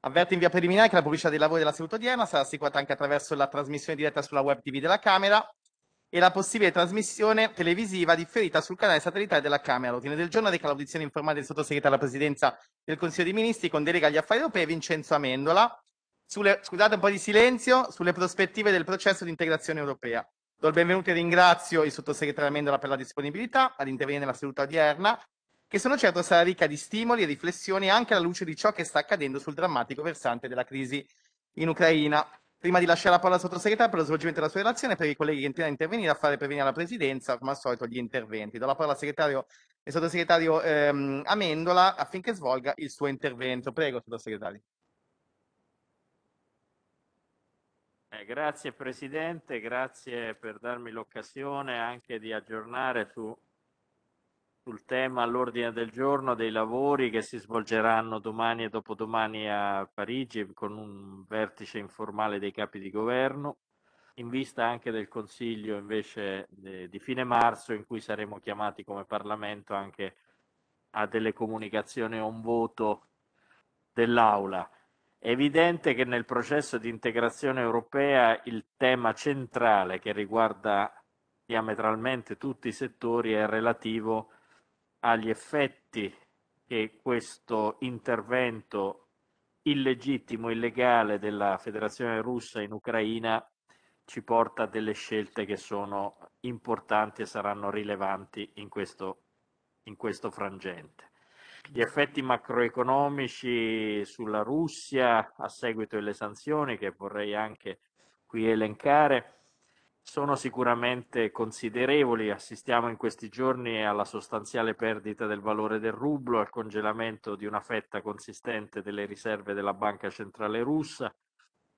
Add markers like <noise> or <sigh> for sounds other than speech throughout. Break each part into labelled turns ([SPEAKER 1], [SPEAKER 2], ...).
[SPEAKER 1] Avverto in via preliminare che la pubblicità dei lavori della seduta odierna sarà assicurata anche attraverso la trasmissione diretta sulla web TV della Camera e la possibile trasmissione televisiva differita sul canale satellitare della Camera. L'ordine del giorno reca l'audizione informale del sottosegretario alla Presidenza del Consiglio dei Ministri con delega agli affari europei Vincenzo Amendola. Sulle, scusate un po' di silenzio sulle prospettive del processo di integrazione europea. Do il benvenuto e ringrazio il sottosegretario Amendola per la disponibilità ad intervenire nella seduta odierna che sono certo sarà ricca di stimoli e riflessioni anche alla luce di ciò che sta accadendo sul drammatico versante della crisi in Ucraina. Prima di lasciare la parola al sottosegretario per lo svolgimento della sua relazione, per i colleghi che intendono intervenire, a fare prevenire alla Presidenza, come al solito, gli interventi. Do la parola al segretario e sottosegretario ehm, Amendola affinché svolga il suo intervento. Prego, sottosegretario.
[SPEAKER 2] Eh, grazie Presidente, grazie per darmi l'occasione anche di aggiornare su sul tema all'ordine del giorno dei lavori che si svolgeranno domani e dopodomani a Parigi con un vertice informale dei capi di governo, in vista anche del Consiglio invece eh, di fine marzo in cui saremo chiamati come Parlamento anche a delle comunicazioni o un voto dell'Aula. È evidente che nel processo di integrazione europea il tema centrale che riguarda diametralmente tutti i settori è relativo a agli effetti che questo intervento illegittimo, illegale della Federazione russa in Ucraina ci porta a delle scelte che sono importanti e saranno rilevanti in questo, in questo frangente. Gli effetti macroeconomici sulla Russia a seguito delle sanzioni che vorrei anche qui elencare sono sicuramente considerevoli. Assistiamo in questi giorni alla sostanziale perdita del valore del rublo, al congelamento di una fetta consistente delle riserve della Banca Centrale russa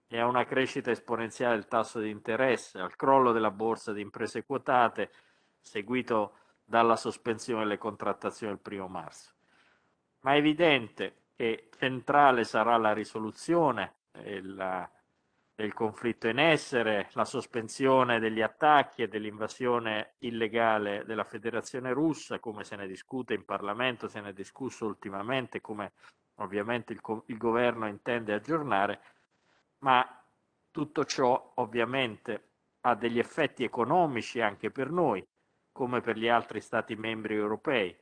[SPEAKER 2] e a una crescita esponenziale del tasso di interesse, al crollo della borsa di imprese quotate, seguito dalla sospensione delle contrattazioni il primo marzo. Ma è evidente che centrale sarà la risoluzione e la del conflitto in essere, la sospensione degli attacchi e dell'invasione illegale della Federazione russa, come se ne discute in Parlamento, se ne è discusso ultimamente, come ovviamente il, il governo intende aggiornare, ma tutto ciò ovviamente ha degli effetti economici anche per noi, come per gli altri Stati membri europei.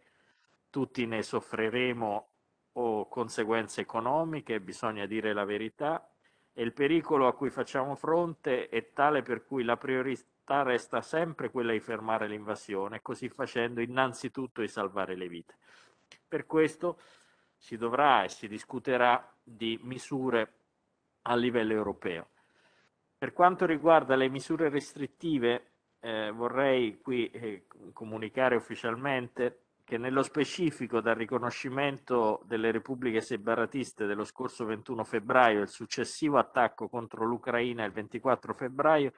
[SPEAKER 2] Tutti ne soffriremo o conseguenze economiche, bisogna dire la verità, e il pericolo a cui facciamo fronte è tale per cui la priorità resta sempre quella di fermare l'invasione, così facendo innanzitutto di salvare le vite. Per questo si dovrà e si discuterà di misure a livello europeo. Per quanto riguarda le misure restrittive, eh, vorrei qui eh, comunicare ufficialmente che nello specifico dal riconoscimento delle repubbliche separatiste dello scorso 21 febbraio e il successivo attacco contro l'Ucraina il 24 febbraio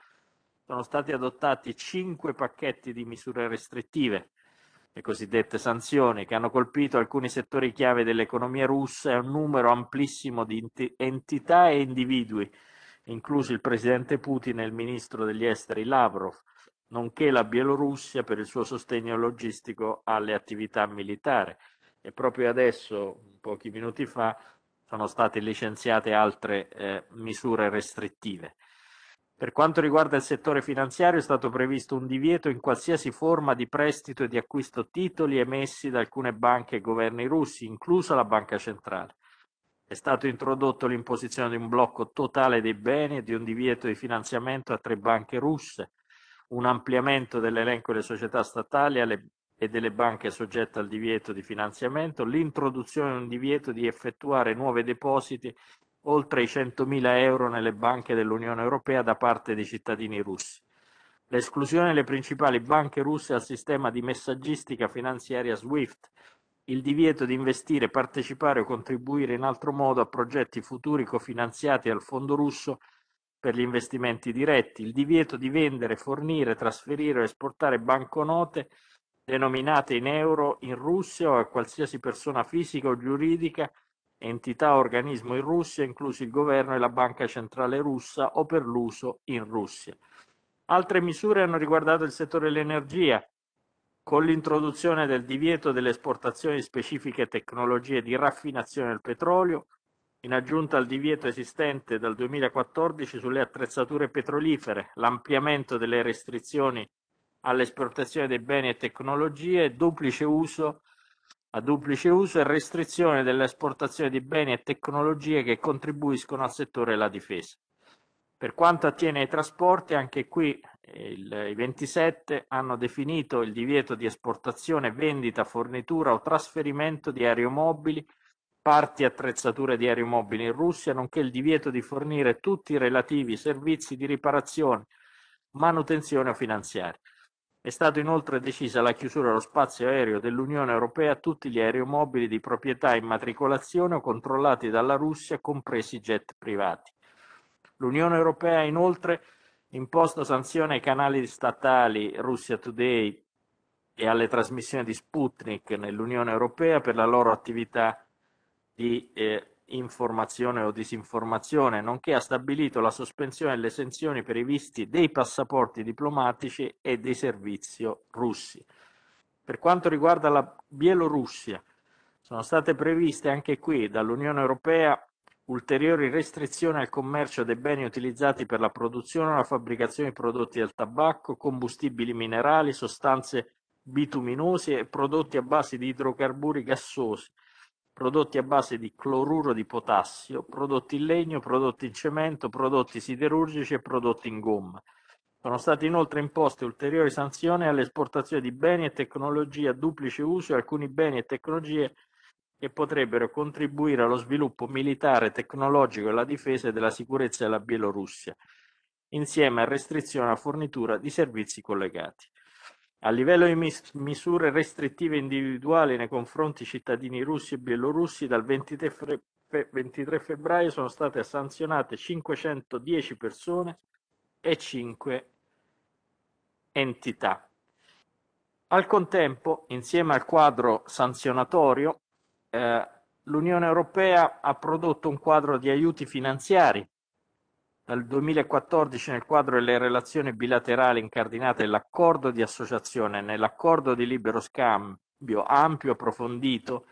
[SPEAKER 2] sono stati adottati cinque pacchetti di misure restrittive, le cosiddette sanzioni, che hanno colpito alcuni settori chiave dell'economia russa e un numero amplissimo di entità e individui, inclusi il presidente Putin e il ministro degli esteri Lavrov, nonché la Bielorussia per il suo sostegno logistico alle attività militari. E proprio adesso, pochi minuti fa, sono state licenziate altre eh, misure restrittive. Per quanto riguarda il settore finanziario è stato previsto un divieto in qualsiasi forma di prestito e di acquisto titoli emessi da alcune banche e governi russi, inclusa la Banca Centrale. È stato introdotto l'imposizione di un blocco totale dei beni e di un divieto di finanziamento a tre banche russe un ampliamento dell'elenco delle società statali alle, e delle banche soggette al divieto di finanziamento, l'introduzione di un divieto di effettuare nuovi depositi oltre i 100.000 euro nelle banche dell'Unione Europea da parte dei cittadini russi, l'esclusione delle principali banche russe al sistema di messaggistica finanziaria SWIFT, il divieto di investire, partecipare o contribuire in altro modo a progetti futuri cofinanziati dal fondo russo per gli investimenti diretti, il divieto di vendere, fornire, trasferire o esportare banconote denominate in euro in Russia o a qualsiasi persona fisica o giuridica, entità o organismo in Russia, inclusi il governo e la Banca Centrale russa o per l'uso in Russia. Altre misure hanno riguardato il settore dell'energia, con l'introduzione del divieto delle esportazioni di specifiche tecnologie di raffinazione del petrolio, in aggiunta al divieto esistente dal 2014 sulle attrezzature petrolifere, l'ampliamento delle restrizioni all'esportazione dei beni e tecnologie, duplice uso a duplice uso e restrizione dell'esportazione di beni e tecnologie che contribuiscono al settore della difesa. Per quanto attiene ai trasporti, anche qui eh, il, i 27 hanno definito il divieto di esportazione, vendita, fornitura o trasferimento di aeromobili parti e attrezzature di aeromobili in Russia, nonché il divieto di fornire tutti i relativi servizi di riparazione, manutenzione o finanziaria. È stata inoltre decisa la chiusura dello spazio aereo dell'Unione Europea a tutti gli aeromobili di proprietà immatricolazione o controllati dalla Russia, compresi jet privati. L'Unione Europea ha inoltre imposto sanzioni ai canali statali Russia Today e alle trasmissioni di Sputnik nell'Unione Europea per la loro attività di eh, informazione o disinformazione, nonché ha stabilito la sospensione e le sanzioni per i visti dei passaporti diplomatici e di servizio russi. Per quanto riguarda la Bielorussia, sono state previste anche qui dall'Unione Europea ulteriori restrizioni al commercio dei beni utilizzati per la produzione o la fabbricazione di prodotti del tabacco, combustibili minerali, sostanze bituminose e prodotti a base di idrocarburi gassosi, prodotti a base di cloruro di potassio, prodotti in legno, prodotti in cemento, prodotti siderurgici e prodotti in gomma. Sono state inoltre imposte ulteriori sanzioni all'esportazione di beni e tecnologie a duplice uso e alcuni beni e tecnologie che potrebbero contribuire allo sviluppo militare, tecnologico e alla difesa della sicurezza della Bielorussia, insieme a restrizioni alla fornitura di servizi collegati. A livello di mis- misure restrittive individuali nei confronti cittadini russi e bielorussi, dal 23, fre- 23 febbraio sono state sanzionate 510 persone e 5 entità. Al contempo, insieme al quadro sanzionatorio, eh, l'Unione Europea ha prodotto un quadro di aiuti finanziari dal 2014 nel quadro delle relazioni bilaterali incardinate nell'accordo di associazione, nell'accordo di libero scambio ampio, e approfondito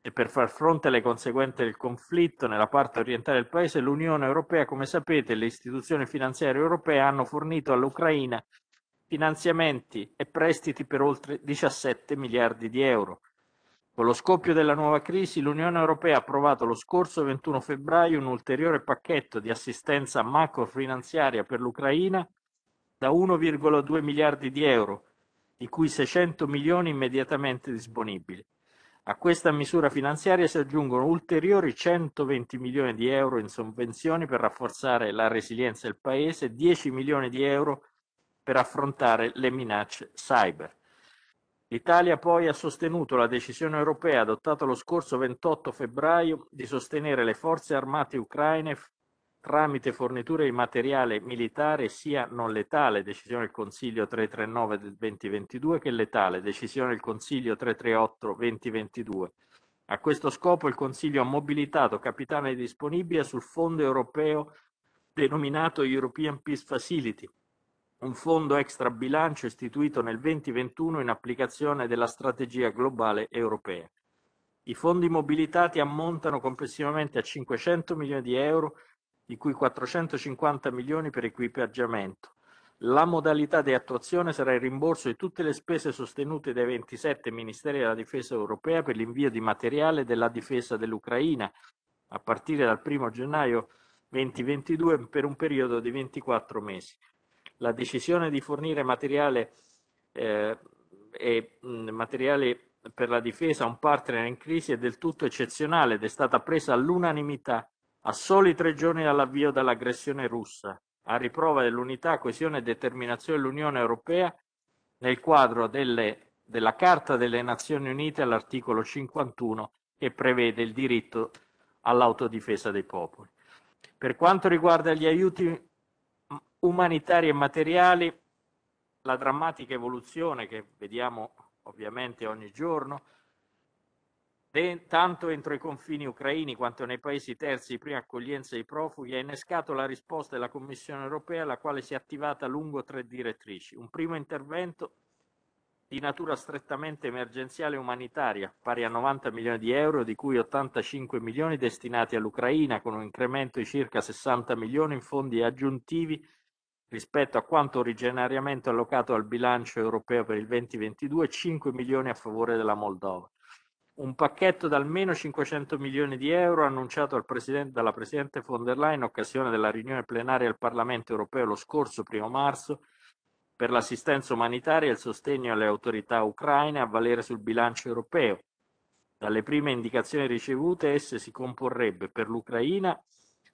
[SPEAKER 2] e per far fronte alle conseguenze del conflitto nella parte orientale del paese, l'Unione Europea, come sapete, e le istituzioni finanziarie europee hanno fornito all'Ucraina finanziamenti e prestiti per oltre 17 miliardi di euro. Con lo scoppio della nuova crisi, l'Unione Europea ha approvato lo scorso 21 febbraio un ulteriore pacchetto di assistenza macrofinanziaria per l'Ucraina da 1,2 miliardi di euro, di cui 600 milioni immediatamente disponibili. A questa misura finanziaria si aggiungono ulteriori 120 milioni di euro in sovvenzioni per rafforzare la resilienza del Paese e 10 milioni di euro per affrontare le minacce cyber. L'Italia poi ha sostenuto la decisione europea adottata lo scorso 28 febbraio di sostenere le forze armate ucraine tramite forniture di materiale militare sia non letale, decisione del Consiglio 339 del 2022, che letale, decisione del Consiglio 338 2022. A questo scopo il Consiglio ha mobilitato capitale disponibile sul fondo europeo denominato European Peace Facility, un fondo extra bilancio istituito nel 2021 in applicazione della strategia globale europea. I fondi mobilitati ammontano complessivamente a 500 milioni di euro, di cui 450 milioni per equipaggiamento. La modalità di attuazione sarà il rimborso di tutte le spese sostenute dai 27 Ministeri della Difesa europea per l'invio di materiale della difesa dell'Ucraina, a partire dal 1 gennaio 2022 per un periodo di 24 mesi la decisione di fornire materiale, eh, e, mh, materiale per la difesa a un partner in crisi è del tutto eccezionale ed è stata presa all'unanimità a soli tre giorni dall'avvio dell'aggressione russa, a riprova dell'unità, coesione e determinazione dell'Unione Europea nel quadro delle, della Carta delle Nazioni Unite all'articolo 51 che prevede il diritto all'autodifesa dei popoli. Per quanto riguarda gli aiuti umanitari e materiali, la drammatica evoluzione che vediamo ovviamente ogni giorno, tanto entro i confini ucraini quanto nei paesi terzi di prima accoglienza dei profughi, ha innescato la risposta della Commissione europea, la quale si è attivata lungo tre direttrici. Un primo intervento di natura strettamente emergenziale e umanitaria, pari a 90 milioni di euro, di cui 85 milioni destinati all'Ucraina, con un incremento di circa 60 milioni in fondi aggiuntivi rispetto a quanto originariamente allocato al bilancio europeo per il 2022, 5 milioni a favore della Moldova. Un pacchetto da almeno 500 milioni di euro annunciato presidente, dalla Presidente von der Leyen in occasione della riunione plenaria del Parlamento europeo lo scorso 1 marzo per l'assistenza umanitaria e il sostegno alle autorità ucraine a valere sul bilancio europeo. Dalle prime indicazioni ricevute, esse si comporrebbe per l'Ucraina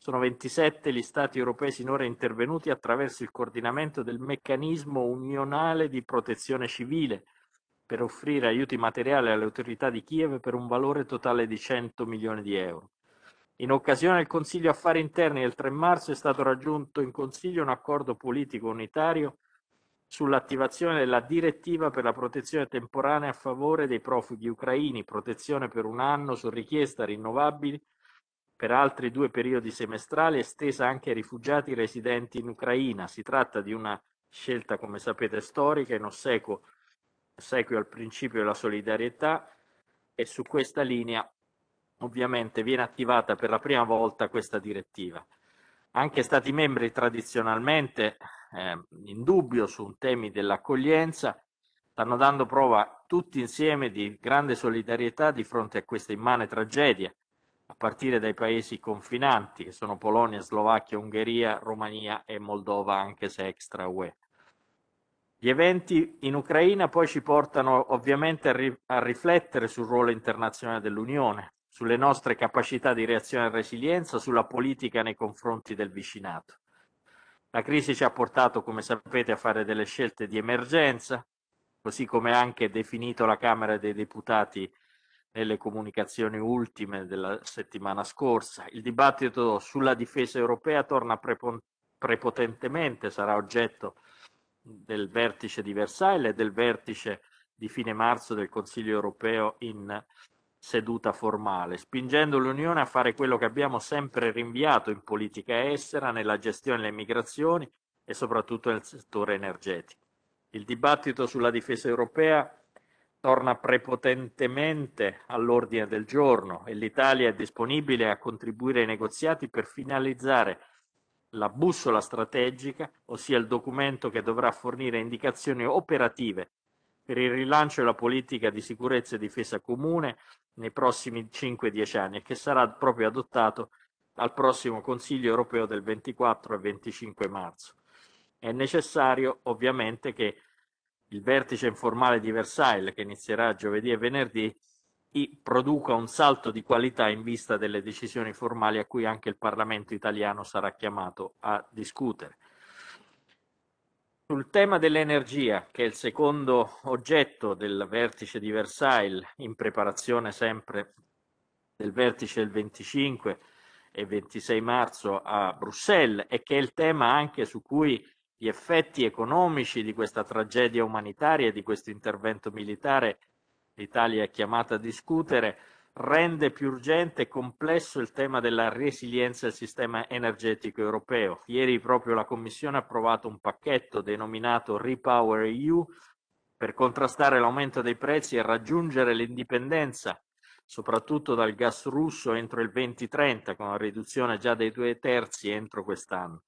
[SPEAKER 2] sono 27 gli Stati europei sinora intervenuti attraverso il coordinamento del meccanismo unionale di protezione civile per offrire aiuti materiali alle autorità di Kiev per un valore totale di 100 milioni di euro. In occasione del Consiglio Affari Interni del 3 marzo è stato raggiunto in Consiglio un accordo politico unitario sull'attivazione della direttiva per la protezione temporanea a favore dei profughi ucraini, protezione per un anno su richiesta rinnovabili per altri due periodi semestrali, estesa anche ai rifugiati residenti in Ucraina. Si tratta di una scelta, come sapete, storica in ossequio, ossequio al principio della solidarietà e su questa linea ovviamente viene attivata per la prima volta questa direttiva. Anche Stati membri tradizionalmente eh, in dubbio su temi dell'accoglienza stanno dando prova tutti insieme di grande solidarietà di fronte a questa immane tragedia a partire dai paesi confinanti, che sono Polonia, Slovacchia, Ungheria, Romania e Moldova, anche se extra UE. Gli eventi in Ucraina poi ci portano ovviamente a, ri- a riflettere sul ruolo internazionale dell'Unione, sulle nostre capacità di reazione e resilienza, sulla politica nei confronti del vicinato. La crisi ci ha portato, come sapete, a fare delle scelte di emergenza, così come ha anche definito la Camera dei Deputati nelle comunicazioni ultime della settimana scorsa. Il dibattito sulla difesa europea torna prepotentemente, sarà oggetto del vertice di Versailles e del vertice di fine marzo del Consiglio europeo in seduta formale, spingendo l'Unione a fare quello che abbiamo sempre rinviato in politica estera, nella gestione delle migrazioni e soprattutto nel settore energetico. Il dibattito sulla difesa europea torna prepotentemente all'ordine del giorno e l'Italia è disponibile a contribuire ai negoziati per finalizzare la bussola strategica, ossia il documento che dovrà fornire indicazioni operative per il rilancio della politica di sicurezza e difesa comune nei prossimi 5-10 anni e che sarà proprio adottato al prossimo Consiglio europeo del 24 e 25 marzo. È necessario ovviamente che il vertice informale di Versailles, che inizierà giovedì e venerdì, produca un salto di qualità in vista delle decisioni formali a cui anche il Parlamento italiano sarà chiamato a discutere. Sul tema dell'energia, che è il secondo oggetto del vertice di Versailles, in preparazione sempre del vertice del 25 e 26 marzo a Bruxelles, e che è il tema anche su cui gli effetti economici di questa tragedia umanitaria e di questo intervento militare l'Italia è chiamata a discutere, rende più urgente e complesso il tema della resilienza del sistema energetico europeo. Ieri proprio la Commissione ha approvato un pacchetto denominato Repower EU per contrastare l'aumento dei prezzi e raggiungere l'indipendenza soprattutto dal gas russo entro il 2030, con una riduzione già dei due terzi entro quest'anno.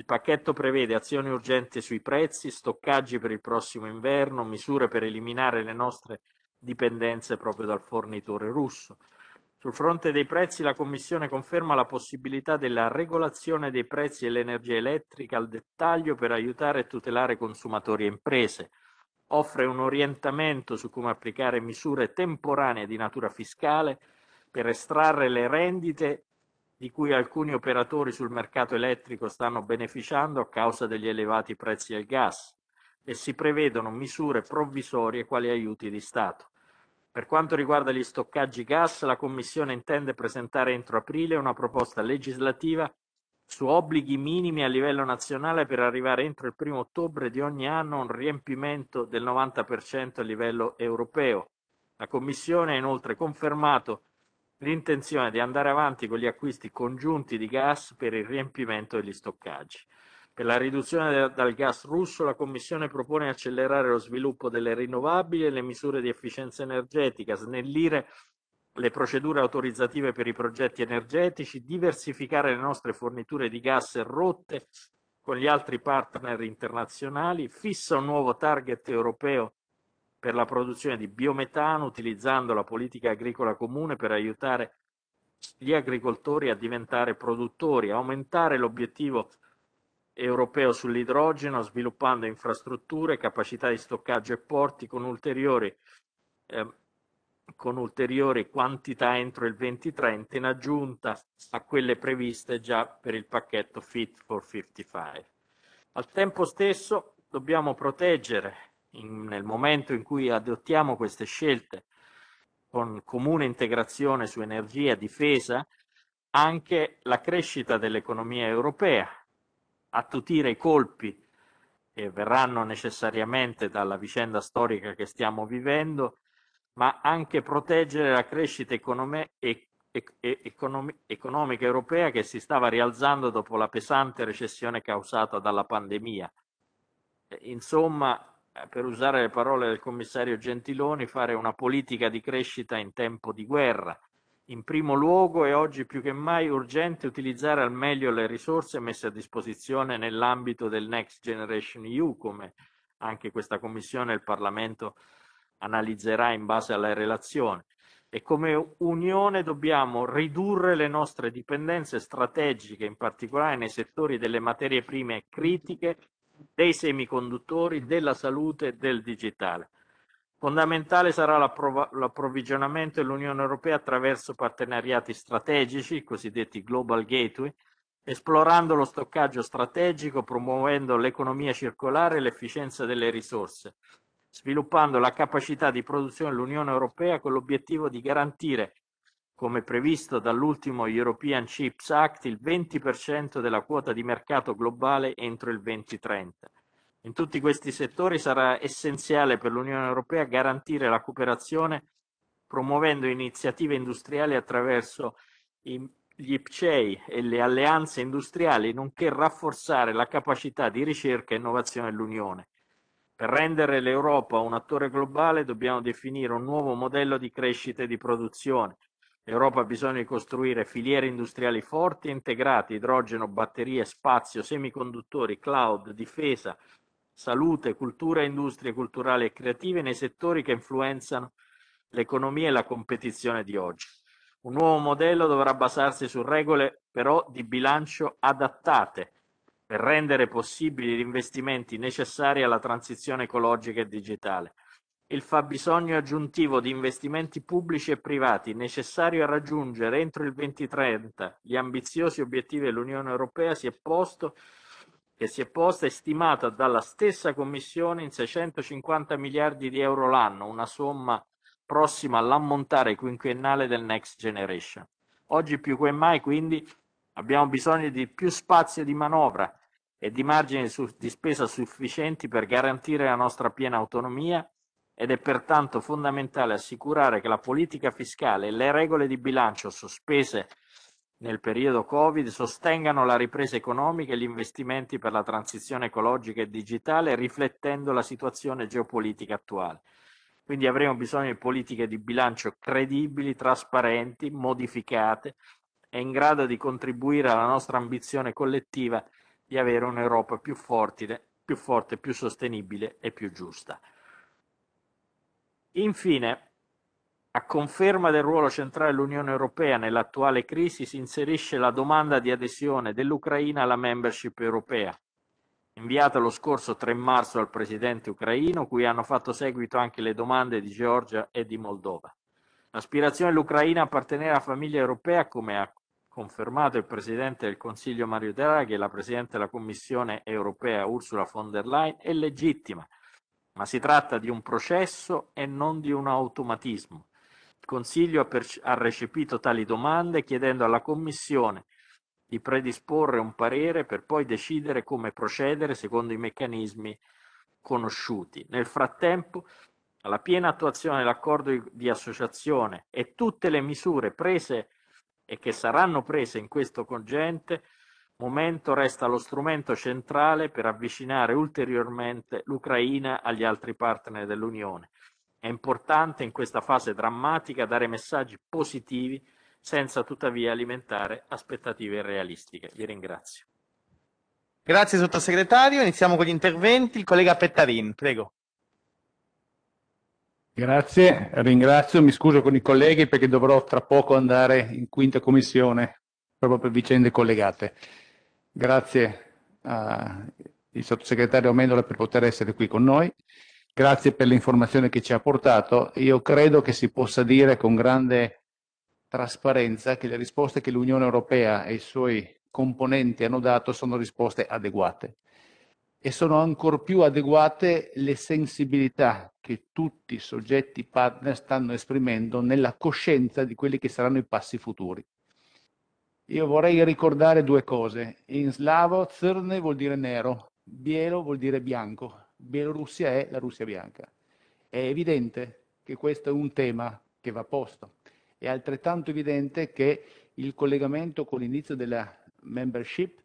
[SPEAKER 2] Il pacchetto prevede azioni urgenti sui prezzi, stoccaggi per il prossimo inverno, misure per eliminare le nostre dipendenze proprio dal fornitore russo. Sul fronte dei prezzi la Commissione conferma la possibilità della regolazione dei prezzi dell'energia elettrica al dettaglio per aiutare e tutelare consumatori e imprese. Offre un orientamento su come applicare misure temporanee di natura fiscale per estrarre le rendite di cui alcuni operatori sul mercato elettrico stanno beneficiando a causa degli elevati prezzi del gas e si prevedono misure provvisorie quali aiuti di Stato. Per quanto riguarda gli stoccaggi gas, la Commissione intende presentare entro aprile una proposta legislativa su obblighi minimi a livello nazionale per arrivare entro il primo ottobre di ogni anno a un riempimento del 90% a livello europeo. La Commissione ha inoltre confermato l'intenzione di andare avanti con gli acquisti congiunti di gas per il riempimento degli stoccaggi. Per la riduzione de- dal gas russo la Commissione propone accelerare lo sviluppo delle rinnovabili e le misure di efficienza energetica, snellire le procedure autorizzative per i progetti energetici, diversificare le nostre forniture di gas rotte con gli altri partner internazionali, fissa un nuovo target europeo per la produzione di biometano utilizzando la politica agricola comune per aiutare gli agricoltori a diventare produttori, aumentare l'obiettivo europeo sull'idrogeno sviluppando infrastrutture, capacità di stoccaggio e porti con ulteriori, eh, con ulteriori quantità entro il 2030 in aggiunta a quelle previste già per il pacchetto Fit for 55. Al tempo stesso dobbiamo proteggere in, nel momento in cui adottiamo queste scelte con comune integrazione su energia e difesa, anche la crescita dell'economia europea, attutire i colpi che verranno necessariamente dalla vicenda storica che stiamo vivendo, ma anche proteggere la crescita econome- e- e- econom- economica europea che si stava rialzando dopo la pesante recessione causata dalla pandemia. Insomma, eh, per usare le parole del commissario Gentiloni, fare una politica di crescita in tempo di guerra. In primo luogo è oggi più che mai urgente utilizzare al meglio le risorse messe a disposizione nell'ambito del Next Generation EU, come anche questa Commissione e il Parlamento analizzerà in base alla relazione. E come Unione dobbiamo ridurre le nostre dipendenze strategiche, in particolare nei settori delle materie prime critiche dei semiconduttori, della salute e del digitale. Fondamentale sarà l'approvvigionamento dell'Unione Europea attraverso partenariati strategici, i cosiddetti Global Gateway, esplorando lo stoccaggio strategico, promuovendo l'economia circolare e l'efficienza delle risorse, sviluppando la capacità di produzione dell'Unione Europea con l'obiettivo di garantire come previsto dall'ultimo European Chips Act, il 20% della quota di mercato globale entro il 2030. In tutti questi settori sarà essenziale per l'Unione Europea garantire la cooperazione promuovendo iniziative industriali attraverso gli IPCEI e le alleanze industriali, nonché rafforzare la capacità di ricerca e innovazione dell'Unione. Per rendere l'Europa un attore globale dobbiamo definire un nuovo modello di crescita e di produzione, L'Europa ha bisogno di costruire filiere industriali forti e integrate, idrogeno, batterie, spazio, semiconduttori, cloud, difesa, salute, cultura, industrie culturali e creative nei settori che influenzano l'economia e la competizione di oggi. Un nuovo modello dovrà basarsi su regole però di bilancio adattate per rendere possibili gli investimenti necessari alla transizione ecologica e digitale il fabbisogno aggiuntivo di investimenti pubblici e privati necessario a raggiungere entro il 2030 gli ambiziosi obiettivi dell'Unione Europea si è posto che si è posta è stimata dalla stessa Commissione in 650 miliardi di euro l'anno, una somma prossima all'ammontare quinquennale del Next Generation. Oggi più che mai, quindi, abbiamo bisogno di più spazio di manovra e di margini di spesa sufficienti per garantire la nostra piena autonomia ed è pertanto fondamentale assicurare che la politica fiscale e le regole di bilancio sospese nel periodo Covid sostengano la ripresa economica e gli investimenti per la transizione ecologica e digitale riflettendo la situazione geopolitica attuale. Quindi avremo bisogno di politiche di bilancio credibili, trasparenti, modificate e in grado di contribuire alla nostra ambizione collettiva di avere un'Europa più forte, più forte, più sostenibile e più giusta. Infine, a conferma del ruolo centrale dell'Unione Europea nell'attuale crisi si inserisce la domanda di adesione dell'Ucraina alla membership europea, inviata lo scorso 3 marzo al presidente ucraino, cui hanno fatto seguito anche le domande di Georgia e di Moldova. L'aspirazione dell'Ucraina a appartenere alla famiglia europea, come ha confermato il presidente del Consiglio Mario Draghi e la presidente della Commissione europea Ursula von der Leyen, è legittima ma si tratta di un processo e non di un automatismo. Il Consiglio ha, perce- ha recepito tali domande chiedendo alla Commissione di predisporre un parere per poi decidere come procedere secondo i meccanismi conosciuti. Nel frattempo, alla piena attuazione dell'accordo di, di associazione e tutte le misure prese e che saranno prese in questo congente, momento resta lo strumento centrale per avvicinare ulteriormente l'Ucraina agli altri partner dell'Unione. È importante in questa fase drammatica dare messaggi positivi senza tuttavia alimentare aspettative irrealistiche. Vi ringrazio.
[SPEAKER 1] Grazie sottosegretario, iniziamo con gli interventi. Il collega Pettarin, prego.
[SPEAKER 3] Grazie, ringrazio, mi scuso con i colleghi perché dovrò tra poco andare in quinta commissione proprio per vicende collegate. Grazie al sottosegretario Mendola per poter essere qui con noi. Grazie per l'informazione che ci ha portato. Io credo che si possa dire con grande trasparenza che le risposte che l'Unione Europea e i suoi componenti hanno dato sono risposte adeguate e sono ancor più adeguate le sensibilità che tutti i soggetti partner stanno esprimendo nella coscienza di quelli che saranno i passi futuri. Io vorrei ricordare due cose. In slavo Zrne vuol dire nero, Bielo vuol dire bianco. Bielorussia è la Russia bianca. È evidente che questo è un tema che va posto. È altrettanto evidente che il collegamento con l'inizio della membership,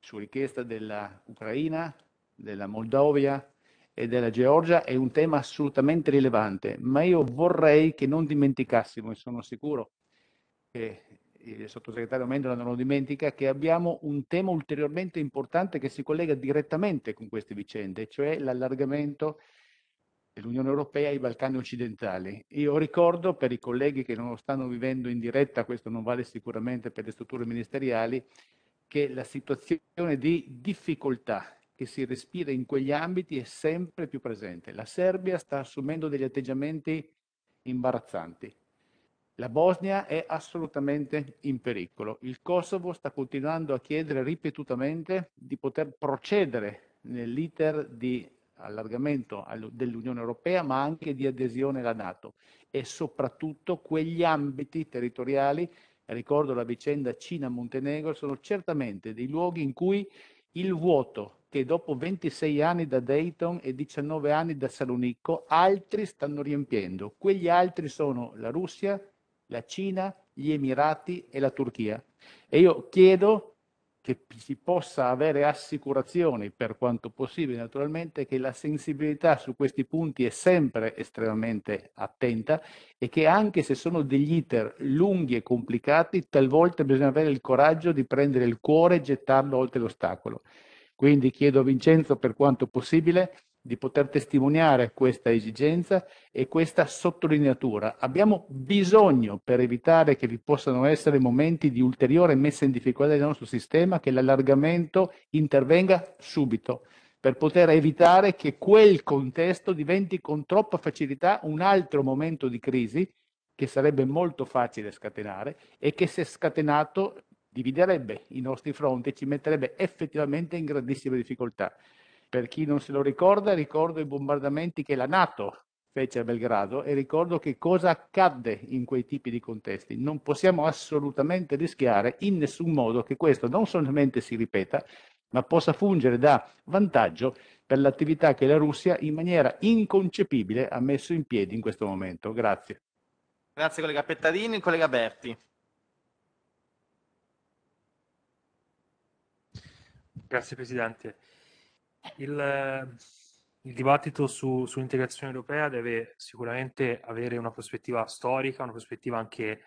[SPEAKER 3] su richiesta dell'Ucraina, della Moldavia e della Georgia, è un tema assolutamente rilevante. Ma io vorrei che non dimenticassimo, e sono sicuro che il sottosegretario Mendola non lo dimentica, che abbiamo un tema ulteriormente importante che si collega direttamente con queste vicende, cioè l'allargamento dell'Unione Europea ai Balcani occidentali. Io ricordo per i colleghi che non lo stanno vivendo in diretta, questo non vale sicuramente per le strutture ministeriali, che la situazione di difficoltà che si respira in quegli ambiti è sempre più presente. La Serbia sta assumendo degli atteggiamenti imbarazzanti. La Bosnia è assolutamente in pericolo. Il Kosovo sta continuando a chiedere ripetutamente di poter procedere nell'iter di allargamento dell'Unione Europea, ma anche di adesione alla Nato e soprattutto quegli ambiti territoriali, ricordo la vicenda Cina-Montenegro, sono certamente dei luoghi in cui il vuoto che dopo 26 anni da Dayton e 19 anni da Salonicco altri stanno riempiendo. Quegli altri sono la Russia, la Cina, gli Emirati e la Turchia. E io chiedo che si possa avere assicurazioni, per quanto possibile naturalmente, che la sensibilità su questi punti è sempre estremamente attenta e che anche se sono degli iter lunghi e complicati, talvolta bisogna avere il coraggio di prendere il cuore e gettarlo oltre l'ostacolo. Quindi chiedo a Vincenzo, per quanto possibile, di poter testimoniare questa esigenza e questa sottolineatura. Abbiamo bisogno, per evitare che vi possano essere momenti di ulteriore messa in difficoltà del nostro sistema, che l'allargamento intervenga subito, per poter evitare che quel contesto diventi con troppa facilità un altro momento di crisi, che sarebbe molto facile scatenare e che se scatenato dividerebbe i nostri fronti e ci metterebbe effettivamente in grandissime difficoltà. Per chi non se lo ricorda, ricordo i bombardamenti che la Nato fece a Belgrado e ricordo che cosa accadde in quei tipi di contesti. Non possiamo assolutamente rischiare in nessun modo che questo non solamente si ripeta, ma possa fungere da vantaggio per l'attività che la Russia in maniera inconcepibile ha messo in piedi in questo momento. Grazie.
[SPEAKER 1] Grazie collega Pettadini, collega Berti.
[SPEAKER 4] Grazie Presidente il, il dibattito su, sull'integrazione europea deve sicuramente avere una prospettiva storica, una prospettiva anche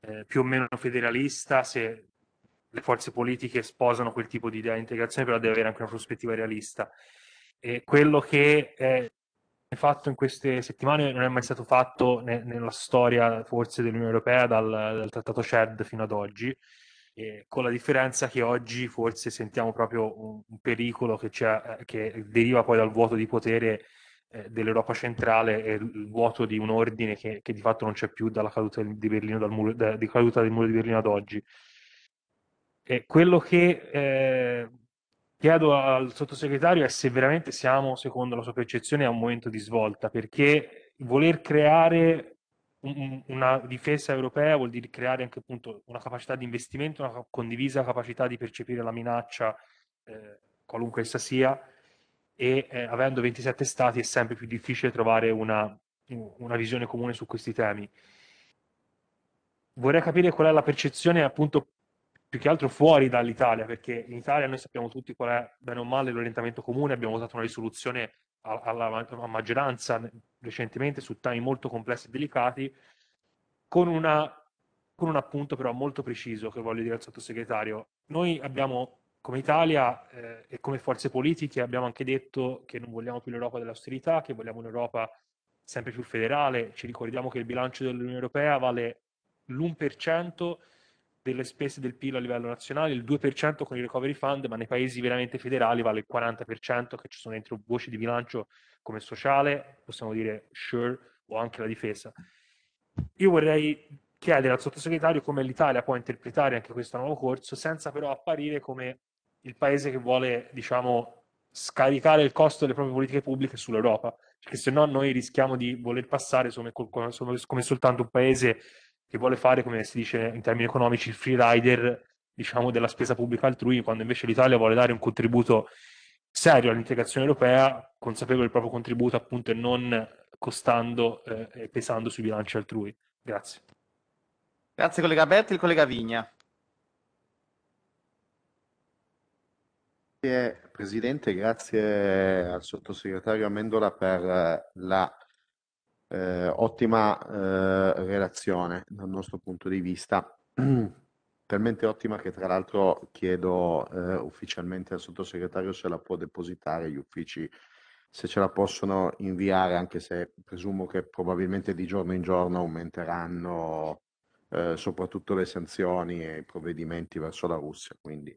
[SPEAKER 4] eh, più o meno federalista, se le forze politiche sposano quel tipo di idea di integrazione, però deve avere anche una prospettiva realista. E quello che è fatto in queste settimane non è mai stato fatto ne, nella storia forse dell'Unione Europea dal, dal trattato CED fino ad oggi, eh, con la differenza che oggi forse sentiamo proprio un, un pericolo che, eh, che, deriva poi dal vuoto di potere eh, dell'Europa centrale e il vuoto di un ordine che, che, di fatto non c'è più dalla caduta, di Berlino, dal muro, da, di caduta del muro di Berlino ad oggi. E quello che eh, chiedo al sottosegretario è se veramente siamo, secondo la sua percezione, a un momento di svolta, perché voler creare una difesa europea vuol dire creare anche appunto una capacità di investimento, una condivisa capacità di percepire la minaccia, eh, qualunque essa sia, e eh, avendo 27 stati è sempre più difficile trovare una, una visione comune su questi temi. Vorrei capire qual è la percezione appunto più che altro fuori dall'Italia, perché in Italia noi sappiamo tutti qual è, bene o male, l'orientamento comune, abbiamo votato una risoluzione alla, alla maggioranza recentemente su temi molto complessi e delicati, con, una, con un appunto però molto preciso che voglio dire al sottosegretario. Noi abbiamo come Italia eh, e come forze politiche abbiamo anche detto che non vogliamo più l'Europa dell'austerità, che vogliamo un'Europa sempre più federale. Ci ricordiamo che il bilancio dell'Unione Europea vale l'1% delle spese del PIL a livello nazionale, il 2% con il recovery fund, ma nei paesi veramente federali vale il 40% che ci sono dentro voci di bilancio come sociale, possiamo dire sure o anche la difesa. Io vorrei chiedere al sottosegretario come l'Italia può interpretare anche questo nuovo corso senza però apparire come il paese che vuole, diciamo, scaricare il costo delle proprie politiche pubbliche sull'Europa, perché se no noi rischiamo di voler passare come, come, come soltanto un paese che vuole fare, come si dice in termini economici, il free rider diciamo, della spesa pubblica altrui, quando invece l'Italia vuole dare un contributo serio all'integrazione europea, consapevole del proprio contributo appunto e non costando eh, e eh, pesando sui bilanci altrui. Grazie.
[SPEAKER 1] Grazie collega Berti, il collega Vigna.
[SPEAKER 5] Grazie Presidente, grazie al sottosegretario Amendola per eh, la eh, ottima eh, relazione dal nostro punto di vista, <clears throat> talmente ottima che tra l'altro chiedo eh, ufficialmente al sottosegretario se la può depositare, gli uffici se ce la possono inviare, anche se presumo che probabilmente di giorno in giorno aumenteranno eh, soprattutto le sanzioni e i provvedimenti verso la Russia. Quindi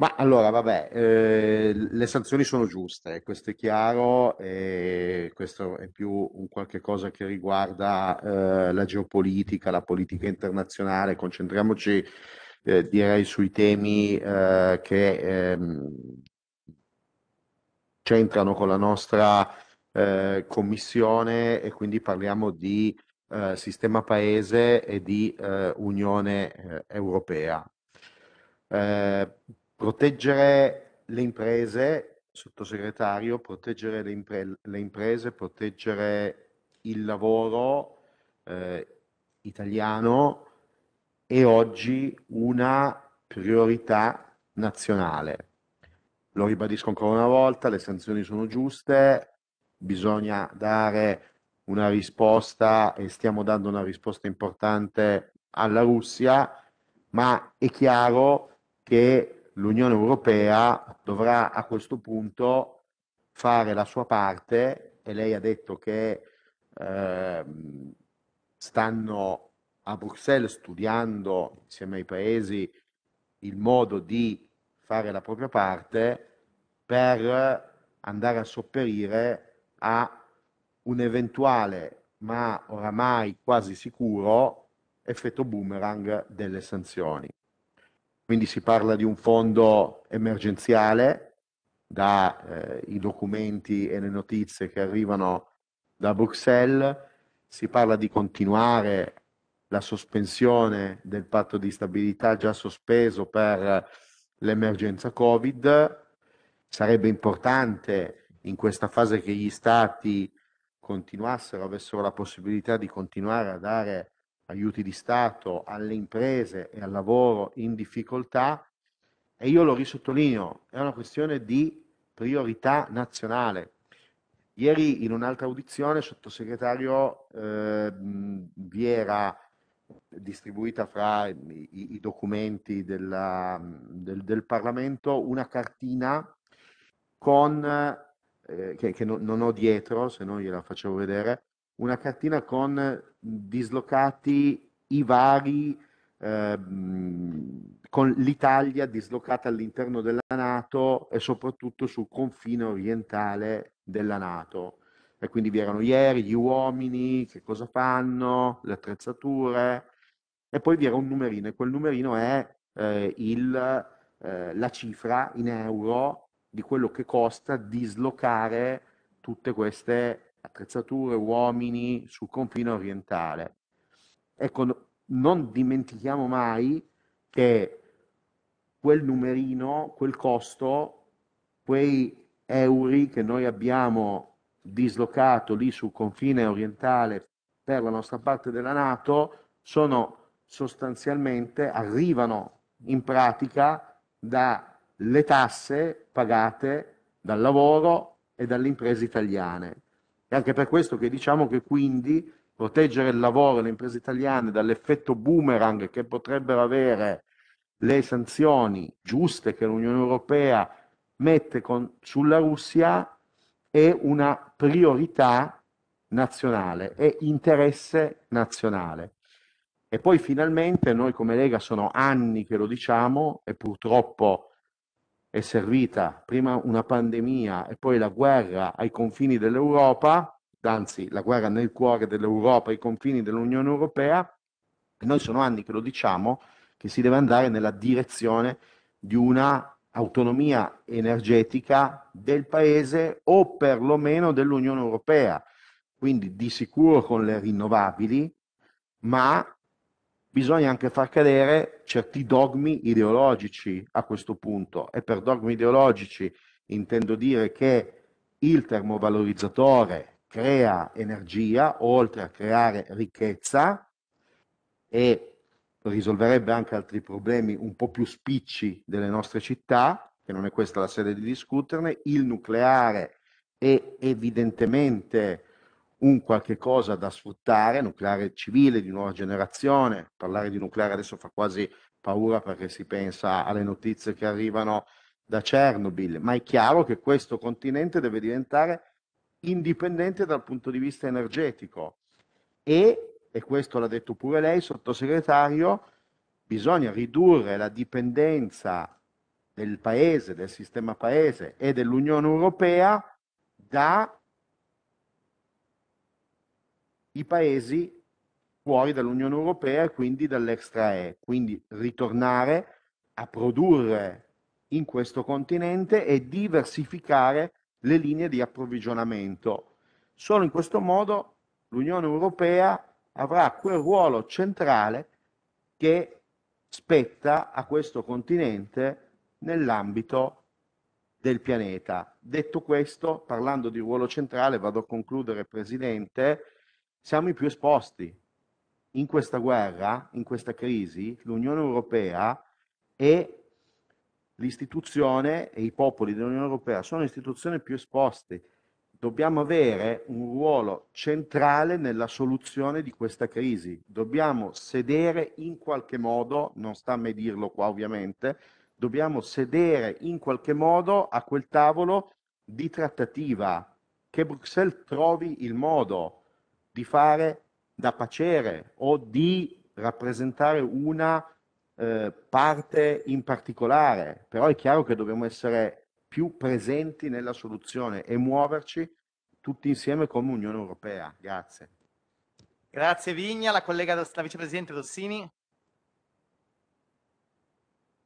[SPEAKER 5] ma allora, vabbè, eh, le sanzioni sono giuste, questo è chiaro, e eh, questo è più un qualche cosa che riguarda eh, la geopolitica, la politica internazionale. Concentriamoci, eh, direi, sui temi eh, che ehm, c'entrano con la nostra eh, commissione e quindi parliamo di sistema paese e di Unione Europea. Eh, Proteggere le imprese, sottosegretario, proteggere le, impre- le imprese, proteggere il lavoro eh, italiano è oggi una priorità nazionale. Lo ribadisco ancora una volta, le sanzioni sono giuste, bisogna dare una risposta e stiamo dando una risposta importante alla Russia, ma è chiaro che l'Unione Europea dovrà a questo punto fare la sua parte e lei ha detto che eh, stanno a Bruxelles studiando insieme ai paesi il modo di fare la propria parte per andare a sopperire a un eventuale ma oramai quasi sicuro effetto boomerang delle sanzioni. Quindi si parla di un fondo emergenziale, dai eh, documenti e le notizie che arrivano da Bruxelles, si parla di continuare la sospensione del patto di stabilità già sospeso per l'emergenza Covid. Sarebbe importante in questa fase che gli stati continuassero, avessero la possibilità di continuare a dare aiuti di Stato alle imprese e al lavoro in difficoltà e io lo risottolineo, è una questione di priorità nazionale. Ieri in un'altra audizione sottosegretario eh, vi era distribuita fra i, i documenti della, del, del, Parlamento una cartina con, eh, che, che no, non ho dietro, se no gliela facevo vedere, una cartina con dislocati i vari, eh, con l'Italia dislocata all'interno della Nato e soprattutto sul confine orientale della Nato. E quindi vi erano ieri gli uomini, che cosa fanno, le attrezzature, e poi vi era un numerino, e quel numerino è eh, il, eh, la cifra in euro di quello che costa dislocare tutte queste attrezzature, uomini sul confine orientale. Ecco, non dimentichiamo mai che quel numerino, quel costo, quei euro che noi abbiamo dislocato lì sul confine orientale per la nostra parte della Nato sono sostanzialmente, arrivano in pratica dalle tasse pagate dal lavoro e dalle imprese italiane. È anche per questo che diciamo che quindi proteggere il lavoro e le imprese italiane dall'effetto boomerang che potrebbero avere le sanzioni giuste che l'Unione Europea mette con, sulla Russia è una priorità nazionale, è interesse nazionale. E poi finalmente noi come Lega sono anni che lo diciamo e purtroppo è servita prima una pandemia e poi la guerra ai confini dell'Europa, anzi la guerra nel cuore dell'Europa, ai confini dell'Unione Europea, e noi sono anni che lo diciamo, che si deve andare nella direzione di una autonomia energetica del paese o perlomeno dell'Unione Europea, quindi di sicuro con le rinnovabili, ma bisogna anche far cadere certi dogmi ideologici a questo punto e per dogmi ideologici intendo dire che il termovalorizzatore crea energia oltre a creare ricchezza e risolverebbe anche altri problemi un po' più spicci delle nostre città, che non è questa la sede di discuterne, il nucleare è evidentemente un qualche cosa da sfruttare, nucleare civile di nuova generazione, parlare di nucleare adesso fa quasi paura perché si pensa alle notizie che arrivano da Chernobyl, ma è chiaro che questo continente deve diventare indipendente dal punto di vista energetico e, e questo l'ha detto pure lei, sottosegretario, bisogna ridurre la dipendenza del paese, del sistema paese e dell'Unione Europea da i paesi fuori dall'Unione Europea e quindi dall'extra E, quindi ritornare a produrre in questo continente e diversificare le linee di approvvigionamento. Solo in questo modo l'Unione Europea avrà quel ruolo centrale che spetta a questo continente nell'ambito del pianeta. Detto questo, parlando di ruolo centrale, vado a concludere, Presidente, siamo i più esposti. In questa guerra, in questa crisi, l'Unione Europea e l'istituzione e i popoli dell'Unione Europea sono le istituzioni più esposte. Dobbiamo avere un ruolo centrale nella soluzione di questa crisi. Dobbiamo sedere in qualche modo, non sta a me dirlo qua ovviamente, dobbiamo sedere in qualche modo a quel tavolo di trattativa, che Bruxelles trovi il modo di fare da pacere o di rappresentare una eh, parte in particolare, però è chiaro che dobbiamo essere più presenti nella soluzione e muoverci
[SPEAKER 1] tutti insieme come Unione Europea. Grazie. Grazie Vigna, la collega, la vicepresidente Rossini.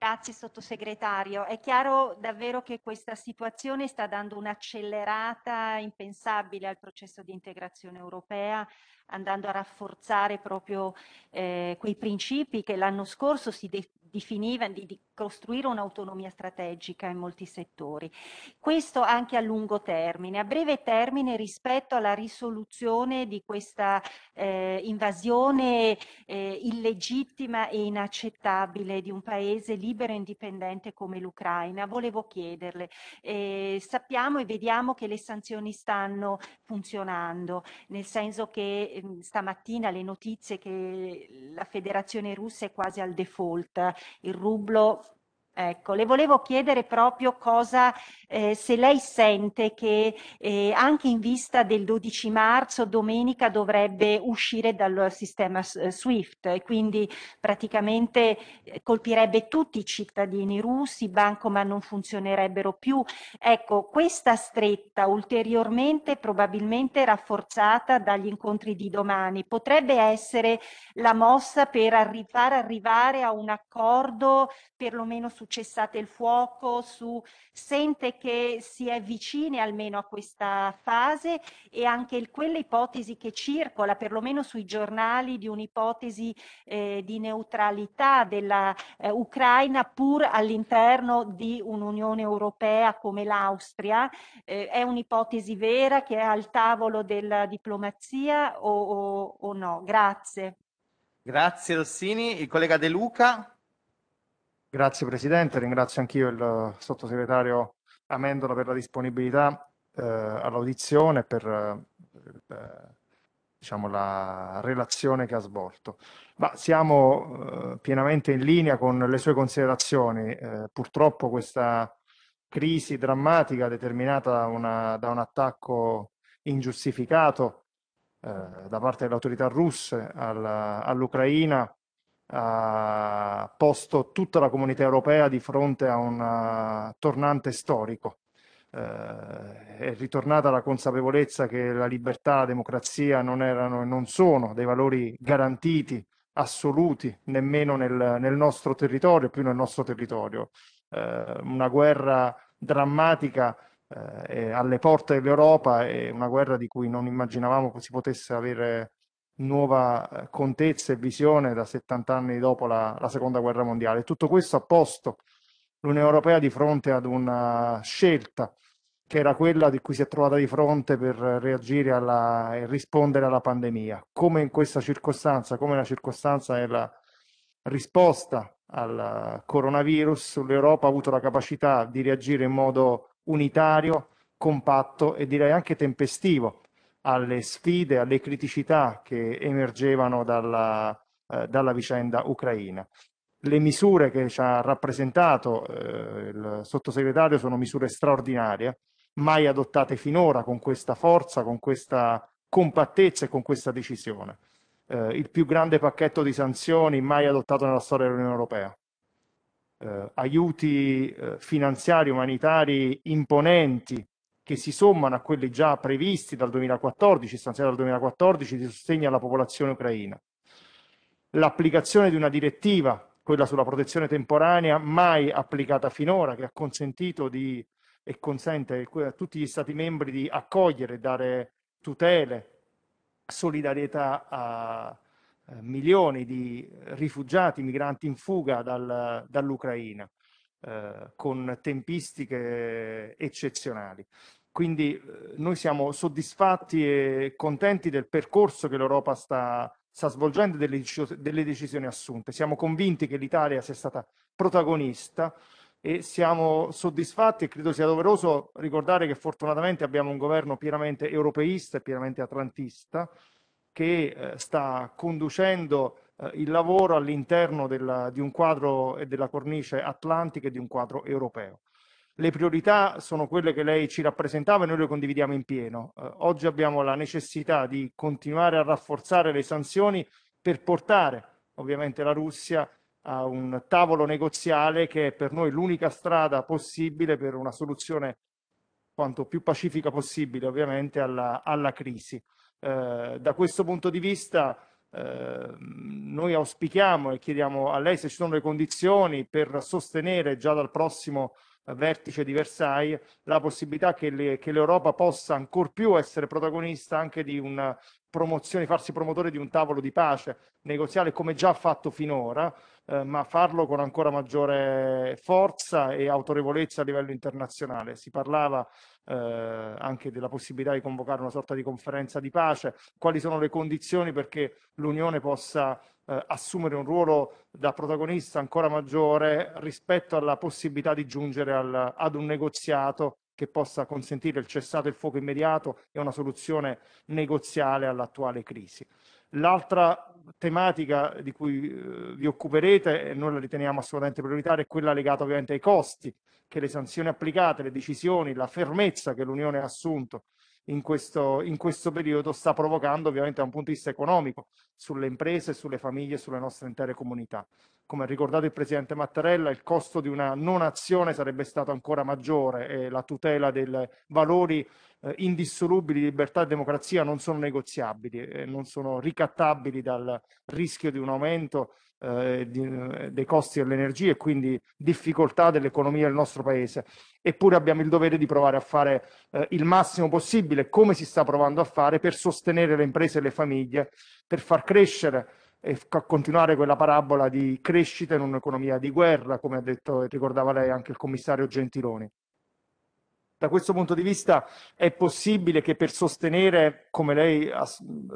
[SPEAKER 6] Grazie sottosegretario. È chiaro davvero che questa situazione sta dando un'accelerata impensabile al processo di integrazione europea, andando a rafforzare proprio eh, quei principi che l'anno scorso si de- definiva di, di, costruire un'autonomia strategica in molti settori. Questo anche a lungo termine. A breve termine rispetto alla risoluzione di questa eh, invasione eh, illegittima e inaccettabile di un paese libero e indipendente come l'Ucraina, volevo chiederle, eh, sappiamo e vediamo che le sanzioni stanno funzionando, nel senso che eh, stamattina le notizie che la federazione russa è quasi al default, il rublo Ecco, le volevo chiedere proprio cosa, eh, se lei sente che eh, anche in vista del 12 marzo, domenica, dovrebbe uscire dal sistema eh, SWIFT e quindi praticamente eh, colpirebbe tutti i cittadini russi, i bancomat non funzionerebbero più. Ecco, questa stretta ulteriormente probabilmente rafforzata dagli incontri di domani potrebbe essere la mossa per far arrivare a un accordo perlomeno su su cessate il fuoco, su sente che si è vicine almeno a questa fase e anche il, quella ipotesi che circola perlomeno sui giornali di un'ipotesi eh, di neutralità della eh, Ucraina pur all'interno di un'Unione Europea come l'Austria, eh, è un'ipotesi vera che è al tavolo della diplomazia o, o, o no? Grazie.
[SPEAKER 1] Grazie Rossini. Il collega De Luca.
[SPEAKER 7] Grazie Presidente, ringrazio anch'io il sottosegretario Amendola per la disponibilità eh, all'audizione e per eh, diciamo, la relazione che ha svolto. Ma siamo eh, pienamente in linea con le sue considerazioni. Eh, purtroppo questa crisi drammatica determinata una, da un attacco ingiustificato eh, da parte delle autorità russe all'Ucraina eh, posto tutta la comunità europea di fronte a un eh, tornante storico. Eh, è ritornata la consapevolezza che la libertà, la democrazia non erano e non sono dei valori garantiti, assoluti, nemmeno nel, nel nostro territorio, più nel nostro territorio. Eh, una guerra drammatica eh, alle porte dell'Europa e una guerra di cui non immaginavamo si potesse avere nuova eh, contezza e visione da 70 anni dopo la, la seconda guerra mondiale. Tutto questo ha posto l'Unione Europea di fronte ad una scelta che era quella di cui si è trovata di fronte per reagire alla, e rispondere alla pandemia. Come in questa circostanza, come la circostanza della risposta al coronavirus, l'Europa ha avuto la capacità di reagire in modo unitario, compatto e direi anche tempestivo alle sfide, alle criticità che emergevano dalla, eh, dalla vicenda ucraina. Le misure che ci ha rappresentato eh, il sottosegretario sono misure straordinarie, mai adottate finora con questa forza, con questa compattezza e con questa decisione. Eh, il più grande pacchetto di sanzioni mai adottato nella storia dell'Unione Europea. Eh, aiuti eh, finanziari, umanitari imponenti che si sommano a quelli già previsti dal 2014, stanziati dal 2014, di sostegno alla popolazione ucraina. L'applicazione di una direttiva, quella sulla protezione temporanea, mai applicata finora, che ha consentito di, e consente a tutti gli Stati membri di accogliere, dare tutele, solidarietà a eh, milioni di rifugiati, migranti in fuga dal, dall'Ucraina eh, con tempistiche eccezionali. Quindi eh, noi siamo soddisfatti e contenti del percorso che l'Europa sta, sta svolgendo e delle, delle decisioni assunte. Siamo convinti che l'Italia sia stata protagonista e siamo soddisfatti e credo sia doveroso ricordare che fortunatamente abbiamo un governo pienamente europeista e pienamente atlantista che eh, sta conducendo eh, il lavoro all'interno di un quadro e della cornice atlantica e di un quadro europeo. Le priorità sono quelle che lei ci rappresentava e noi le condividiamo in pieno. Eh, oggi abbiamo la necessità di continuare a rafforzare le sanzioni per portare ovviamente la Russia a un tavolo negoziale che è per noi l'unica strada possibile per una soluzione quanto più pacifica possibile ovviamente alla, alla crisi. Eh, da questo punto di vista eh, noi auspichiamo e chiediamo a lei se ci sono le condizioni per sostenere già dal prossimo vertice di Versailles la possibilità che, le, che l'Europa possa ancor più essere protagonista anche di una promozione, farsi promotore di un tavolo di pace negoziale come già fatto finora, eh, ma farlo con ancora maggiore forza e autorevolezza a livello internazionale. Si parlava eh, anche della possibilità di convocare una sorta di conferenza di pace, quali sono le condizioni perché l'Unione possa eh, assumere un ruolo da protagonista ancora maggiore rispetto alla possibilità di giungere al, ad un negoziato che possa consentire il cessate il fuoco immediato e una soluzione negoziale all'attuale crisi. L'altra tematica di cui eh, vi occuperete, e noi la riteniamo assolutamente prioritaria, è quella legata ovviamente ai costi che le sanzioni applicate, le decisioni, la fermezza che l'Unione ha assunto in questo, in questo periodo sta provocando ovviamente da un punto di vista economico sulle imprese, sulle famiglie, sulle nostre intere comunità. Come ha ricordato il Presidente Mattarella, il costo di una non azione sarebbe stato ancora maggiore e la tutela dei valori eh, indissolubili di libertà e democrazia non sono negoziabili, eh, non sono ricattabili dal rischio di un aumento eh, di, eh, dei costi dell'energia e quindi difficoltà dell'economia del nostro paese. Eppure abbiamo il dovere di provare a fare eh, il massimo possibile, come si sta provando a fare, per sostenere le imprese e le famiglie, per far crescere e continuare quella parabola di crescita in un'economia di guerra, come ha detto e ricordava lei anche il commissario Gentiloni. Da questo punto di vista è possibile che per sostenere, come lei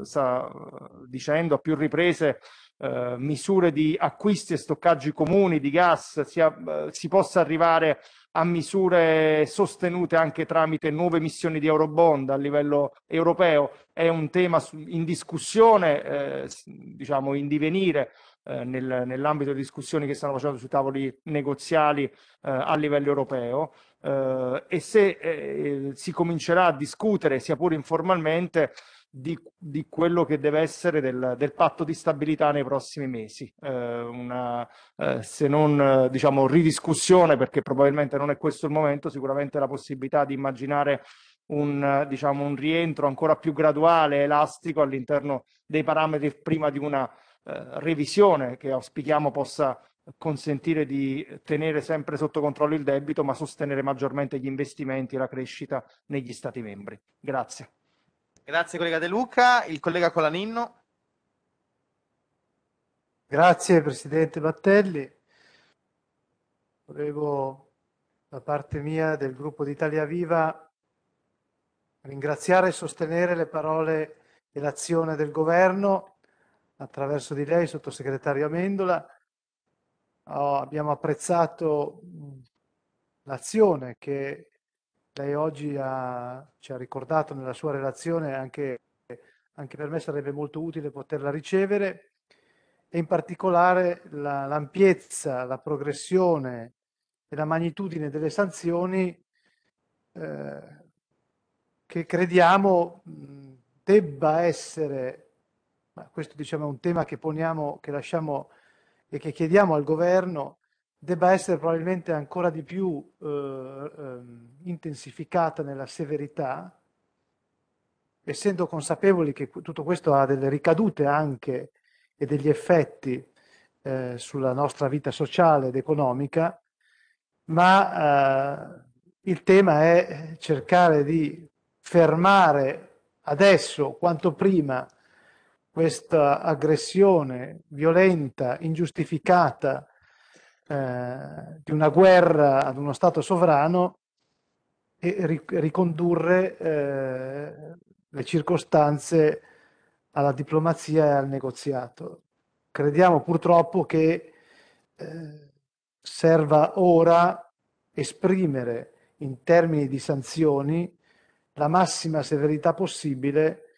[SPEAKER 7] sta eh, dicendo a più riprese, eh, misure di acquisti e stoccaggi comuni di gas, sia, eh, si possa arrivare a misure sostenute anche tramite nuove missioni di Eurobond a livello europeo, è un tema in discussione, eh, diciamo in divenire eh, nel, nell'ambito di discussioni che stanno facendo sui tavoli negoziali eh, a livello europeo. Eh, e se si comincerà a discutere, sia pure informalmente, di, di, quello che deve essere del, del, patto di stabilità nei prossimi mesi. Eh, una, eh, se non eh, diciamo ridiscussione, perché probabilmente non è questo il momento, sicuramente la possibilità di immaginare un, diciamo, un rientro ancora più graduale, elastico all'interno dei parametri prima di una eh, revisione che auspichiamo possa consentire di tenere sempre sotto controllo il debito, ma sostenere maggiormente gli investimenti e la crescita negli Stati membri. Grazie.
[SPEAKER 1] Grazie collega De Luca. Il collega Colaninno.
[SPEAKER 8] Grazie Presidente Battelli.
[SPEAKER 1] Volevo
[SPEAKER 8] da parte mia del gruppo di Italia Viva ringraziare e sostenere le parole e l'azione del governo attraverso di lei, sottosegretario Amendola. Oh, abbiamo apprezzato l'azione che lei oggi ha, ci ha ricordato nella sua relazione, anche, anche, per me sarebbe molto utile poterla ricevere, e in particolare la, l'ampiezza, la progressione e la magnitudine delle sanzioni eh, che crediamo debba essere, ma questo diciamo è un tema che poniamo, che lasciamo e che chiediamo al governo, debba essere probabilmente ancora di più eh, eh, intensificata nella severità, essendo consapevoli che tutto questo ha delle ricadute anche e degli effetti eh, sulla nostra vita sociale ed economica, ma eh, il tema è cercare di fermare adesso, quanto prima, questa aggressione violenta, ingiustificata, eh, di una guerra ad uno Stato sovrano e ri- ricondurre eh, le circostanze alla diplomazia e al negoziato. Crediamo purtroppo che eh, serva ora esprimere in termini di sanzioni la massima severità possibile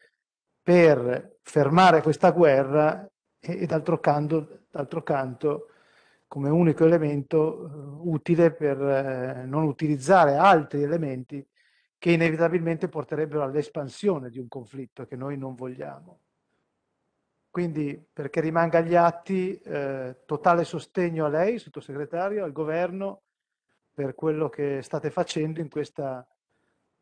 [SPEAKER 8] per fermare questa guerra e, e d'altro canto, d'altro canto come unico elemento eh, utile per eh, non utilizzare altri elementi che inevitabilmente porterebbero all'espansione di un conflitto che noi non vogliamo. Quindi, perché rimanga agli atti, eh, totale sostegno a lei, sottosegretario, al governo, per quello che state facendo in questa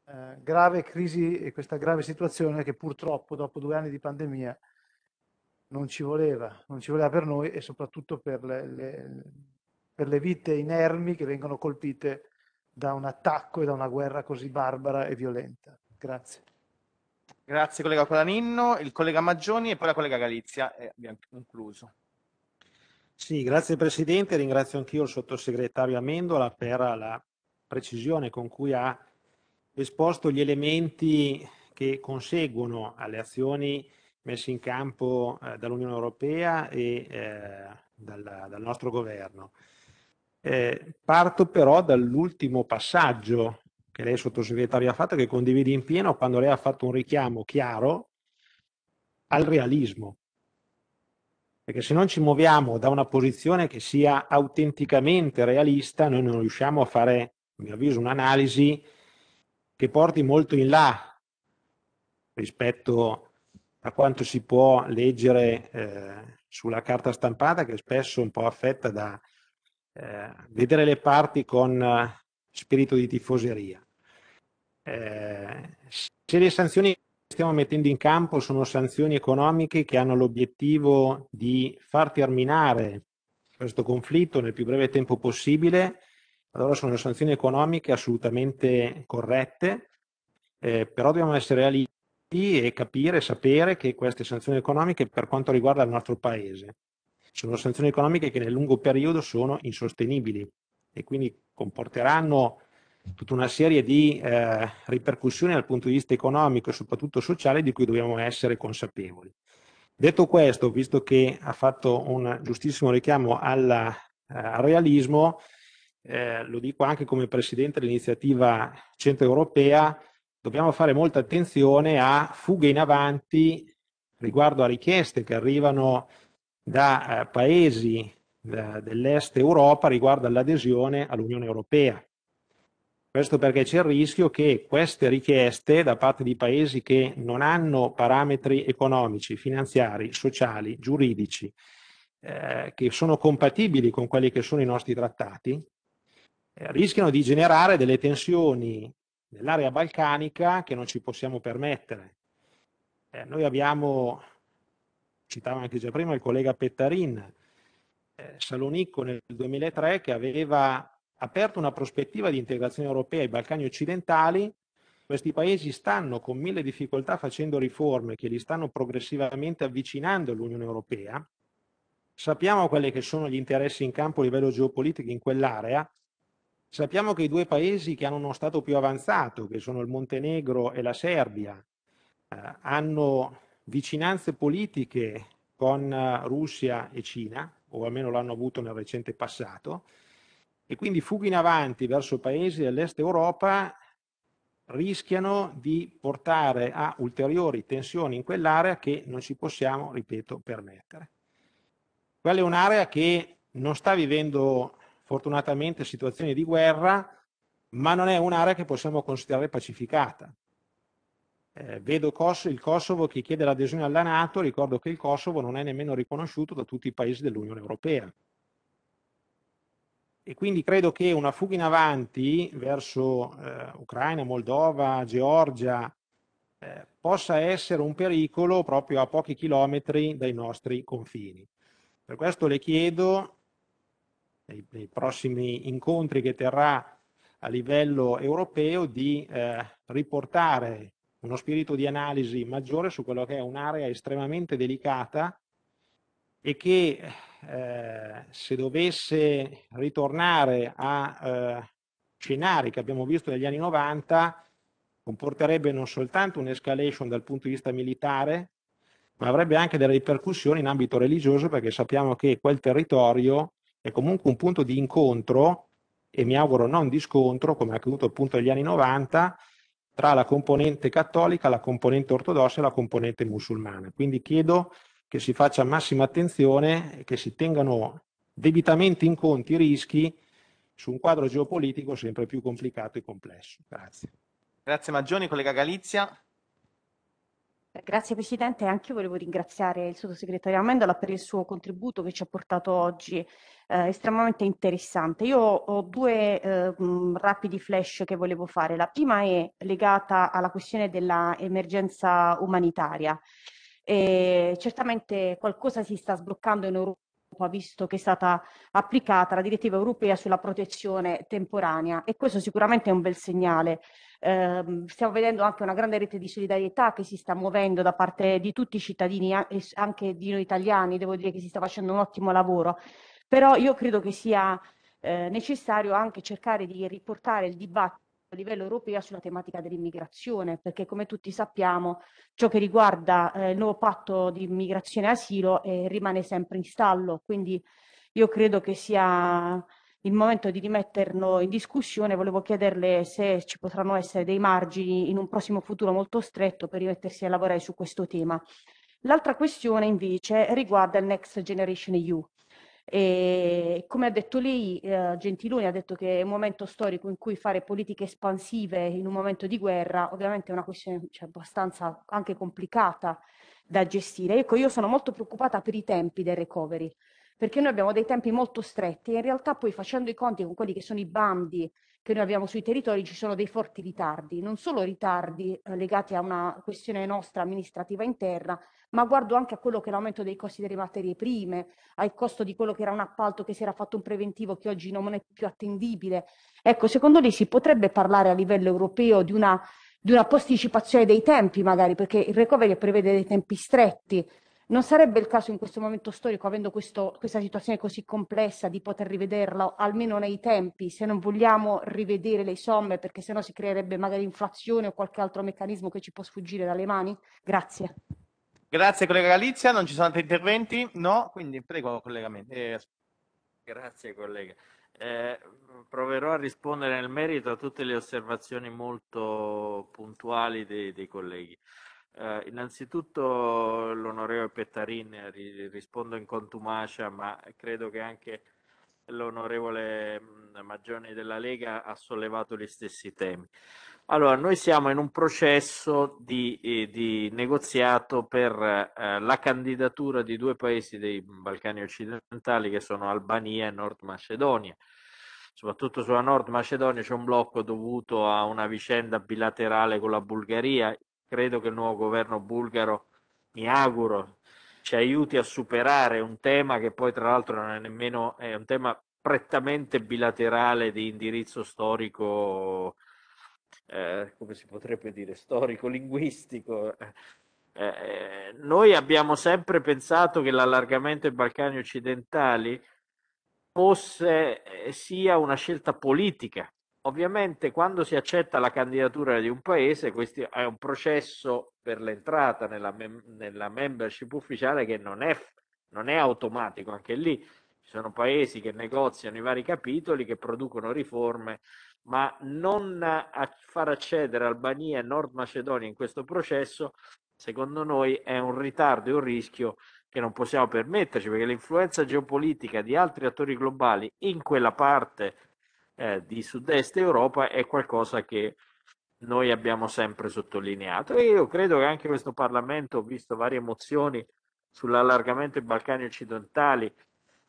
[SPEAKER 8] eh, grave crisi e questa grave situazione che purtroppo dopo due anni di pandemia non ci voleva, non ci voleva per noi e soprattutto per le, le, per le vite inermi che vengono colpite da un attacco e da una guerra così barbara e violenta. Grazie.
[SPEAKER 1] Grazie collega Colaninno, il collega Maggioni e poi la collega Galizia e abbiamo concluso.
[SPEAKER 9] Sì, grazie Presidente, ringrazio anch'io il sottosegretario Amendola per la precisione con cui ha esposto gli elementi che conseguono alle azioni messi in campo eh, dall'Unione Europea e eh, dal, dal, nostro governo. Eh, parto però dall'ultimo passaggio che lei sottosegretario ha fatto, che condividi in pieno, quando lei ha fatto un richiamo chiaro al realismo. Perché se non ci muoviamo da una posizione che sia autenticamente realista, noi non riusciamo a fare, a mio avviso, un'analisi che porti molto in là rispetto a quanto si può leggere eh, sulla carta stampata, che è spesso un po' affetta da eh, vedere le parti con eh, spirito di tifoseria. Eh, se le sanzioni che stiamo mettendo in campo sono sanzioni economiche che hanno l'obiettivo di far terminare questo conflitto nel più breve tempo possibile, allora sono sanzioni economiche assolutamente corrette, eh, però dobbiamo essere realisti e capire, e sapere che queste sanzioni economiche per quanto riguarda il nostro paese sono sanzioni economiche che nel lungo periodo sono insostenibili e quindi comporteranno tutta una serie di eh, ripercussioni dal punto di vista economico e soprattutto sociale di cui dobbiamo essere consapevoli. Detto questo, visto che ha fatto un giustissimo richiamo alla, eh, al realismo, eh, lo dico anche come presidente dell'iniziativa Centro centroeuropea, dobbiamo fare molta attenzione a fughe in avanti riguardo a richieste che arrivano da eh, paesi dell'est Europa riguardo all'adesione all'Unione Europea. Questo perché c'è il rischio che queste richieste da parte di paesi che non hanno parametri economici, finanziari, sociali, giuridici, eh, che sono compatibili con quelli che sono i nostri trattati, eh, rischiano di generare delle tensioni nell'area balcanica che non ci possiamo permettere. Eh, noi abbiamo, citava anche già prima il collega Pettarin, eh, Salonicco nel 2003 che aveva aperto una prospettiva di integrazione europea ai Balcani occidentali. Questi paesi stanno con mille difficoltà facendo riforme che li stanno progressivamente avvicinando all'Unione Europea. Sappiamo quelli che sono gli interessi in campo a livello geopolitico in quell'area Sappiamo che i due paesi che hanno uno stato più avanzato, che sono il Montenegro e la Serbia, eh, hanno vicinanze politiche con eh, Russia e Cina, o almeno l'hanno avuto nel recente passato, e quindi fughe in avanti verso paesi dell'est Europa rischiano di portare a ulteriori tensioni in quell'area che non ci possiamo, ripeto, permettere. Quella è un'area che non sta vivendo fortunatamente situazioni di guerra, ma non è un'area che possiamo considerare pacificata. Eh, vedo Kosovo, il Kosovo che chiede l'adesione alla Nato, ricordo che il Kosovo non è nemmeno riconosciuto da tutti i paesi dell'Unione Europea. E quindi credo che una fuga in avanti verso eh, Ucraina, Moldova, Georgia eh, possa essere un pericolo proprio a pochi chilometri dai nostri confini. Per questo le chiedo nei, nei prossimi incontri che terrà a livello europeo di eh, riportare uno spirito di analisi maggiore su quello che è un'area estremamente delicata e che eh, se dovesse ritornare a eh, scenari che abbiamo visto negli anni 90 comporterebbe non soltanto un'escalation dal punto di vista militare, ma avrebbe anche delle ripercussioni in ambito religioso perché sappiamo che quel territorio è comunque un punto di incontro e mi auguro non di scontro, come è accaduto appunto negli anni 90, tra la componente cattolica, la componente ortodossa e la componente musulmana. Quindi chiedo che si faccia massima attenzione e che si tengano debitamente in conto i rischi su un quadro geopolitico sempre più complicato e complesso. Grazie.
[SPEAKER 1] Grazie Maggioni, collega Galizia.
[SPEAKER 10] Grazie Presidente, anche io volevo ringraziare il sottosegretario Amendola per il suo contributo che ci ha portato oggi, eh, estremamente interessante. Io ho due eh, mh, mm, rapidi flash che volevo fare. La prima è legata alla questione dell'emergenza umanitaria. E certamente qualcosa si sta sbloccando in Europa visto che è stata applicata la direttiva europea sulla protezione temporanea e questo sicuramente è un bel segnale eh, stiamo vedendo anche una grande rete di solidarietà che si sta muovendo da parte di tutti i cittadini, anche di noi italiani, devo dire che si sta facendo un ottimo lavoro. Però io credo che sia eh, necessario anche cercare di riportare il dibattito a livello europeo sulla tematica dell'immigrazione, perché come tutti sappiamo ciò che riguarda eh, il nuovo patto di immigrazione e asilo eh, rimane sempre in stallo, quindi io credo che sia il momento di rimetterlo in discussione. Volevo chiederle se ci potranno essere dei margini in un prossimo futuro molto stretto per rimettersi a lavorare su questo tema. L'altra questione invece riguarda il Next Generation EU. E come ha detto lei, eh, Gentiloni ha detto che è un momento storico in cui fare politiche espansive in un momento di guerra ovviamente è una questione cioè, abbastanza anche complicata da gestire. Ecco, io sono molto preoccupata per i tempi del recovery perché noi abbiamo dei tempi molto stretti e in realtà poi facendo i conti con quelli che sono i bandi che noi abbiamo sui territori ci sono dei forti ritardi, non solo ritardi eh, legati a una questione nostra amministrativa interna, ma guardo anche a quello che è l'aumento dei costi delle materie prime, al costo di quello che era un appalto che si era fatto un preventivo che oggi non è più attendibile. Ecco, secondo lei si potrebbe parlare a livello europeo di una, di una posticipazione dei tempi magari, perché il recovery prevede dei tempi stretti, non sarebbe il caso in questo momento storico, avendo questo, questa situazione così complessa, di poter rivederla almeno nei tempi, se non vogliamo rivedere le somme, perché sennò si creerebbe magari inflazione o qualche altro meccanismo che ci può sfuggire dalle mani? Grazie.
[SPEAKER 1] Grazie collega Galizia, non ci sono altri interventi? No? Quindi prego
[SPEAKER 2] collega. Eh. Grazie collega. Eh, proverò a rispondere nel merito a tutte le osservazioni molto puntuali dei, dei colleghi. Eh, innanzitutto l'onorevole Pettarin, ri- rispondo in contumacia, ma credo che anche l'onorevole Maggioni della Lega ha sollevato gli stessi temi. Allora, noi siamo in un processo di, eh, di negoziato per eh, la candidatura di due paesi dei Balcani occidentali che sono Albania e Nord Macedonia. Soprattutto sulla Nord Macedonia c'è un blocco dovuto a una vicenda bilaterale con la Bulgaria. Credo che il nuovo governo bulgaro, mi auguro, ci aiuti a superare un tema che poi tra l'altro non è nemmeno è un tema prettamente bilaterale di indirizzo storico, eh, come si potrebbe dire, storico-linguistico. Eh, eh, noi abbiamo sempre pensato che l'allargamento ai Balcani occidentali fosse, eh, sia una scelta politica Ovviamente quando si accetta la candidatura di un paese, questo è un processo per l'entrata nella, mem- nella membership ufficiale che non è, non è automatico, anche lì ci sono paesi che negoziano i vari capitoli, che producono riforme, ma non far accedere Albania e Nord Macedonia in questo processo, secondo noi, è un ritardo e un rischio che non possiamo permetterci, perché l'influenza geopolitica di altri attori globali in quella parte eh, di sud-est Europa è qualcosa che noi abbiamo sempre sottolineato e io credo che anche questo Parlamento, ho visto varie mozioni sull'allargamento ai Balcani occidentali,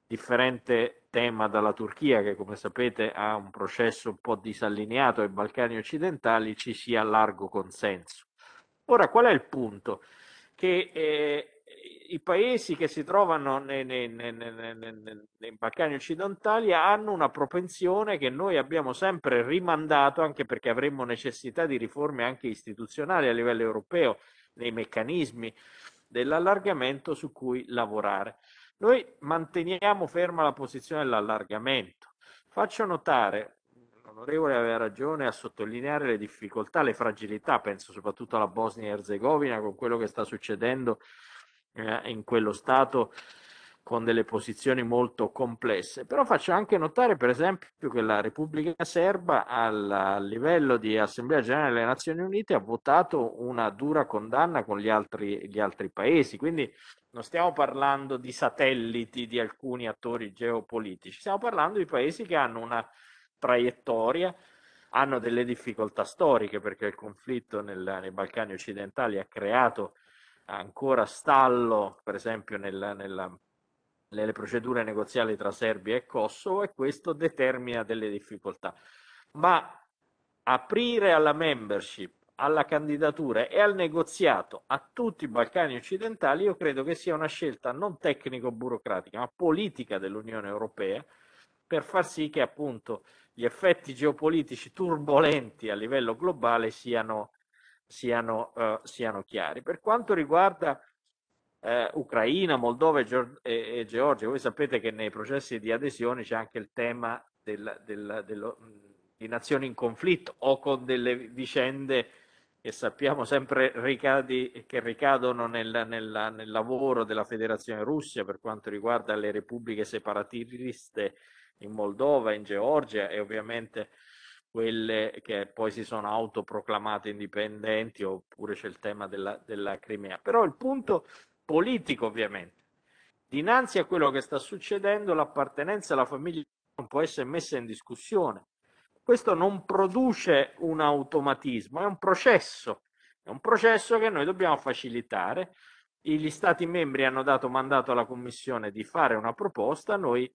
[SPEAKER 2] differente tema dalla Turchia che come sapete ha un processo un po' disallineato ai Balcani occidentali, ci sia largo consenso. Ora qual è il punto? Che eh, i paesi che si trovano nei, nei, nei, nei, Balcani occidentali hanno una propensione che noi abbiamo sempre rimandato, anche perché avremmo necessità di riforme anche istituzionali a livello europeo, nei meccanismi dell'allargamento su cui lavorare. Noi manteniamo ferma la posizione dell'allargamento. Faccio notare, l'onorevole aveva ragione a sottolineare le difficoltà, le fragilità, penso soprattutto alla Bosnia e Erzegovina con quello che sta succedendo eh, in quello Stato con delle posizioni molto complesse. Però faccio anche notare, per esempio, che la Repubblica Serba al, a livello di Assemblea Generale delle Nazioni Unite ha votato una dura condanna con gli altri, gli altri paesi. Quindi non stiamo parlando di satelliti di alcuni attori geopolitici, stiamo parlando di paesi che hanno una traiettoria, hanno delle difficoltà storiche perché il conflitto nel, nei Balcani occidentali ha creato ancora stallo, per esempio nel, nella, nelle procedure negoziali tra Serbia e Kosovo e questo determina delle difficoltà. Ma aprire alla membership, alla candidatura e al negoziato a tutti i Balcani occidentali, io credo che sia una scelta non tecnico-burocratica, ma politica dell'Unione Europea per far sì che appunto gli effetti geopolitici turbolenti a livello globale siano siano, eh, siano chiari. Per quanto riguarda eh, Ucraina, Moldova e, Gior- e, e, Georgia, voi sapete che nei processi di adesione c'è anche il tema del, del, dello, di nazioni in conflitto o con delle vicende che sappiamo sempre ricadi, che ricadono nel, nel, nel, lavoro della Federazione Russia per quanto riguarda le repubbliche separatiste in Moldova, in Georgia e ovviamente quelle che poi si sono autoproclamate indipendenti, oppure c'è il tema della, della Crimea. Però il punto politico, ovviamente. Dinanzi a quello che sta succedendo, l'appartenenza alla famiglia non può essere messa in discussione. Questo non produce un automatismo, è un processo, è un processo che noi dobbiamo facilitare. Gli Stati membri hanno dato mandato alla Commissione di fare una proposta, noi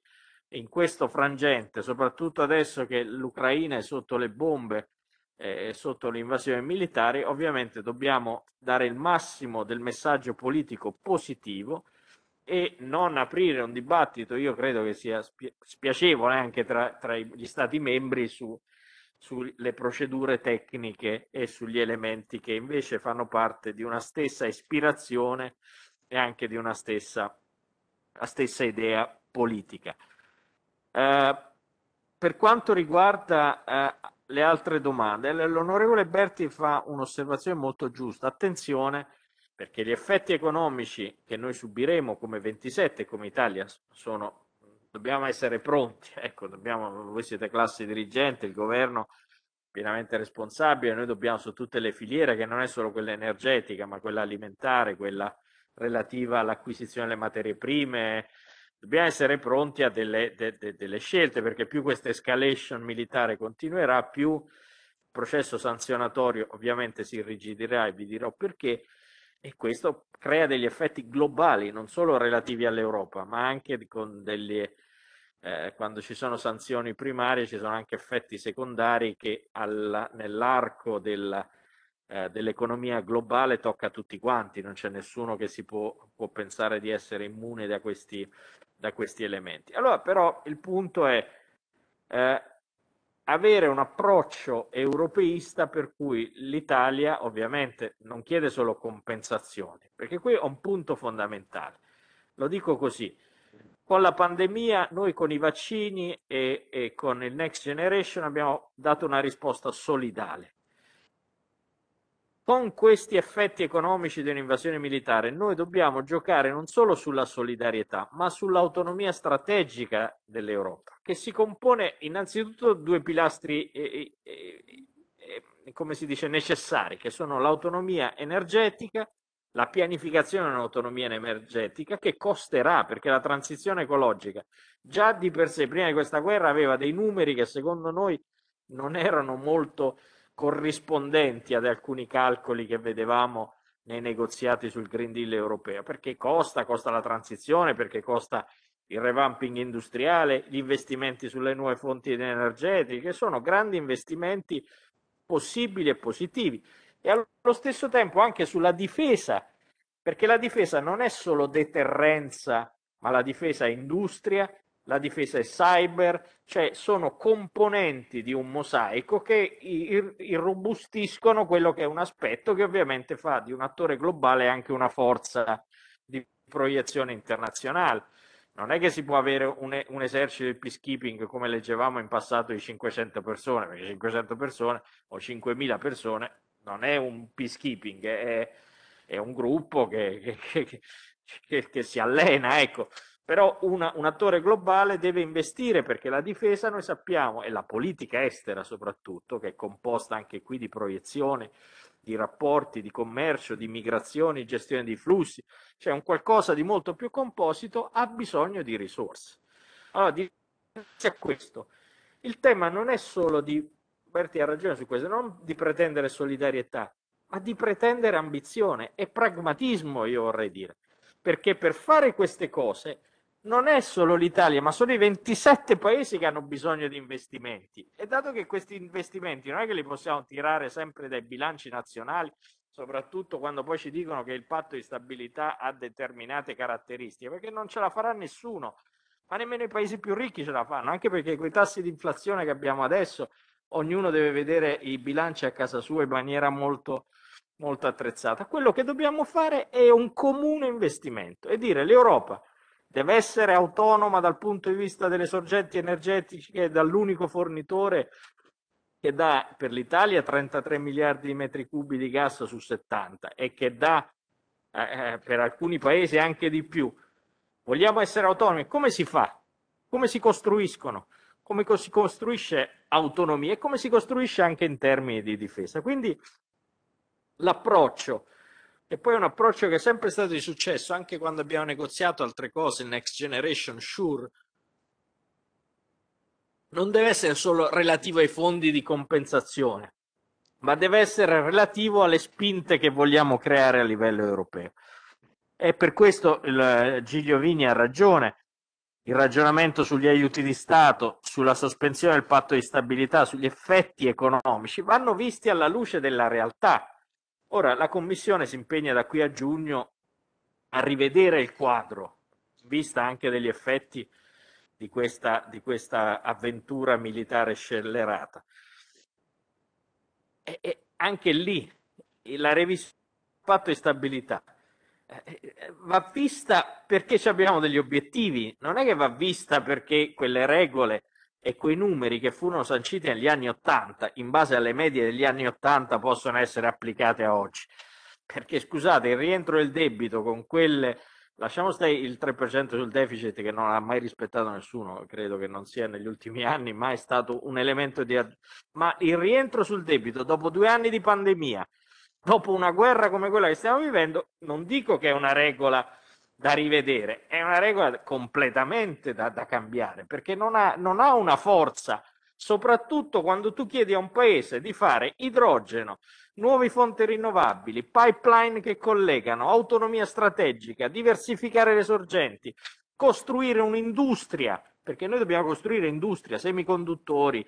[SPEAKER 2] in questo frangente, soprattutto adesso che l'Ucraina è sotto le bombe e eh, sotto l'invasione militare, ovviamente dobbiamo dare il massimo del messaggio politico positivo e non aprire un dibattito, io credo che sia spi- spiacevole anche tra, tra, gli Stati membri su, sulle procedure tecniche e sugli elementi che invece fanno parte di una stessa ispirazione e anche di una stessa, stessa idea politica. Eh, per quanto riguarda eh, le altre domande, l'onorevole Berti fa un'osservazione molto giusta. Attenzione perché gli effetti economici che noi subiremo come 27, come Italia, sono, dobbiamo essere pronti. <laughs> Ecco, dobbiamo, voi siete classe dirigente, il governo pienamente responsabile, noi dobbiamo su tutte le filiere, che non è solo quella energetica, ma quella alimentare, quella relativa all'acquisizione delle materie prime, dobbiamo essere pronti a delle, de, de, delle scelte, perché più questa escalation militare continuerà, più il processo sanzionatorio ovviamente si irrigidirà e vi dirò perché, e questo crea degli effetti globali, non solo relativi all'Europa, ma anche con delle... Eh, quando ci sono sanzioni primarie ci sono anche effetti secondari che alla, nell'arco della, eh, dell'economia globale tocca a tutti quanti, non c'è nessuno che si può, può pensare di essere immune da questi da questi elementi. Allora però il punto è eh, avere un approccio europeista per cui l'Italia ovviamente non chiede solo compensazioni, perché qui è un punto fondamentale. Lo dico così, con la pandemia noi con i vaccini e, e con il Next Generation abbiamo dato una risposta solidale con questi effetti economici di un'invasione militare, noi dobbiamo giocare non solo sulla solidarietà, ma sull'autonomia strategica dell'Europa, che si compone innanzitutto di due pilastri, eh, eh, eh, come si dice, necessari, che sono l'autonomia energetica, la pianificazione dell'autonomia energetica, che costerà, perché la transizione ecologica già di per sé, prima di questa guerra, aveva dei numeri che secondo noi non erano molto corrispondenti ad alcuni calcoli che vedevamo nei negoziati sul Green Deal europeo, perché costa, costa la transizione, perché costa il revamping industriale, gli investimenti sulle nuove fonti energetiche, sono grandi investimenti possibili e positivi. E allo stesso tempo anche sulla difesa, perché la difesa non è solo deterrenza, ma la difesa è industria, la difesa è cyber, cioè sono componenti di un mosaico che irrobustiscono quello che è un aspetto che ovviamente fa di un attore globale anche una forza di proiezione internazionale. Non è che si può avere un, un esercito di peacekeeping come leggevamo in passato di 500 persone, perché 500 persone o 5.000 persone non è un peacekeeping, è, è un gruppo che, che, che, che si allena, ecco. Però una, un attore globale deve investire perché la difesa, noi sappiamo, e la politica estera soprattutto, che è composta anche qui di proiezione, di rapporti, di commercio, di migrazioni, gestione di flussi, cioè un qualcosa di molto più composito, ha bisogno di risorse. Allora, di a questo, il tema non è solo di, Berti ha ragione su questo, non di pretendere solidarietà, ma di pretendere ambizione e pragmatismo, io vorrei dire, perché per fare queste cose non è solo l'Italia, ma sono i 27 paesi che hanno bisogno di investimenti. E dato che questi investimenti non è che li possiamo tirare sempre dai bilanci nazionali, soprattutto quando poi ci dicono che il patto di stabilità ha determinate caratteristiche, perché non ce la farà nessuno, ma nemmeno i paesi più ricchi ce la fanno, anche perché quei tassi di inflazione che abbiamo adesso, ognuno deve vedere i bilanci a casa sua in maniera molto molto attrezzata. Quello che dobbiamo fare è un comune investimento e dire l'Europa deve essere autonoma dal punto di vista delle sorgenti energetiche dall'unico fornitore che dà per l'Italia 33 miliardi di metri cubi di gas su 70 e che dà eh, eh, per alcuni paesi anche di più. Vogliamo essere autonomi? Come si fa? Come si costruiscono? Come si costruisce autonomia e come si costruisce anche in termini di difesa? Quindi l'approccio e poi un approccio che è sempre stato di successo, anche quando abbiamo negoziato altre cose, il Next Generation, Sure. Non deve essere solo relativo ai fondi di compensazione, ma deve essere relativo alle spinte che vogliamo creare a livello europeo. E per questo il, eh, Giglio Vini ha ragione. Il ragionamento sugli aiuti di Stato, sulla sospensione del patto di stabilità, sugli effetti economici vanno visti alla luce della realtà Ora, la Commissione si impegna da qui a giugno a rivedere il quadro, vista anche degli effetti di questa, di questa avventura militare scellerata. E, e anche lì la revisione del patto di stabilità eh, eh, va vista perché abbiamo degli obiettivi, non è che va vista perché quelle regole e quei numeri che furono sanciti negli anni 80 in base alle medie degli anni 80 possono essere applicati a oggi perché scusate il rientro del debito con quelle lasciamo stare il 3% sul deficit che non ha mai rispettato nessuno credo che non sia negli ultimi <laughs> anni mai stato un elemento di ma il rientro sul debito dopo due anni di pandemia dopo una guerra come quella che stiamo vivendo non dico che è una regola da rivedere, è una regola completamente da, da cambiare perché non ha, non ha una forza soprattutto quando tu chiedi a un paese di fare idrogeno, nuove fonti rinnovabili, pipeline che collegano, autonomia strategica, diversificare le sorgenti, costruire un'industria, perché noi dobbiamo costruire industria, semiconduttori,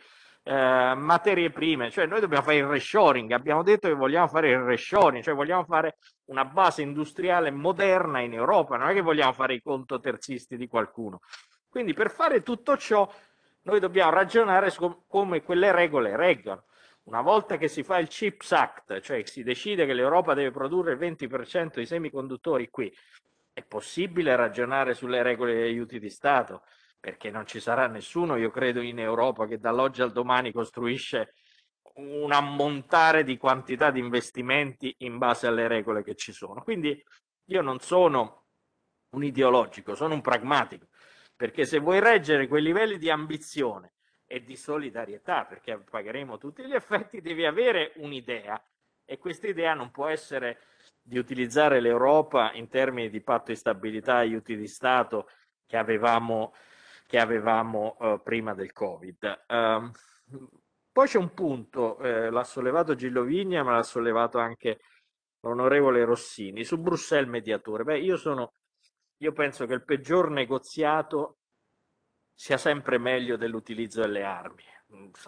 [SPEAKER 2] eh, materie prime, cioè noi dobbiamo fare il reshoring, abbiamo detto che vogliamo fare il reshoring, cioè vogliamo fare una base industriale moderna in Europa, non è che vogliamo fare i conto terzisti di qualcuno. Quindi per fare tutto ciò noi dobbiamo ragionare su come quelle regole reggono. Una volta che si fa il CHIPS Act, cioè si decide che l'Europa deve produrre il 20% di semiconduttori qui, è possibile ragionare sulle regole degli aiuti di Stato, perché non ci sarà nessuno, io credo, in Europa che dall'oggi al domani costruisce un ammontare di quantità di investimenti in base alle regole che ci sono. Quindi io non sono un ideologico, sono un pragmatico, perché se vuoi reggere quei livelli di ambizione e di solidarietà, perché pagheremo tutti gli effetti, devi avere un'idea e questa idea non può essere di utilizzare l'Europa in termini di patto di stabilità, aiuti di Stato che avevamo che avevamo eh, prima del Covid. Um, poi c'è un punto, eh, l'ha sollevato Gillovigna, ma l'ha sollevato anche l'onorevole Rossini, su Bruxelles mediatore. Beh, io, sono, io penso che il peggior negoziato sia sempre meglio dell'utilizzo delle armi,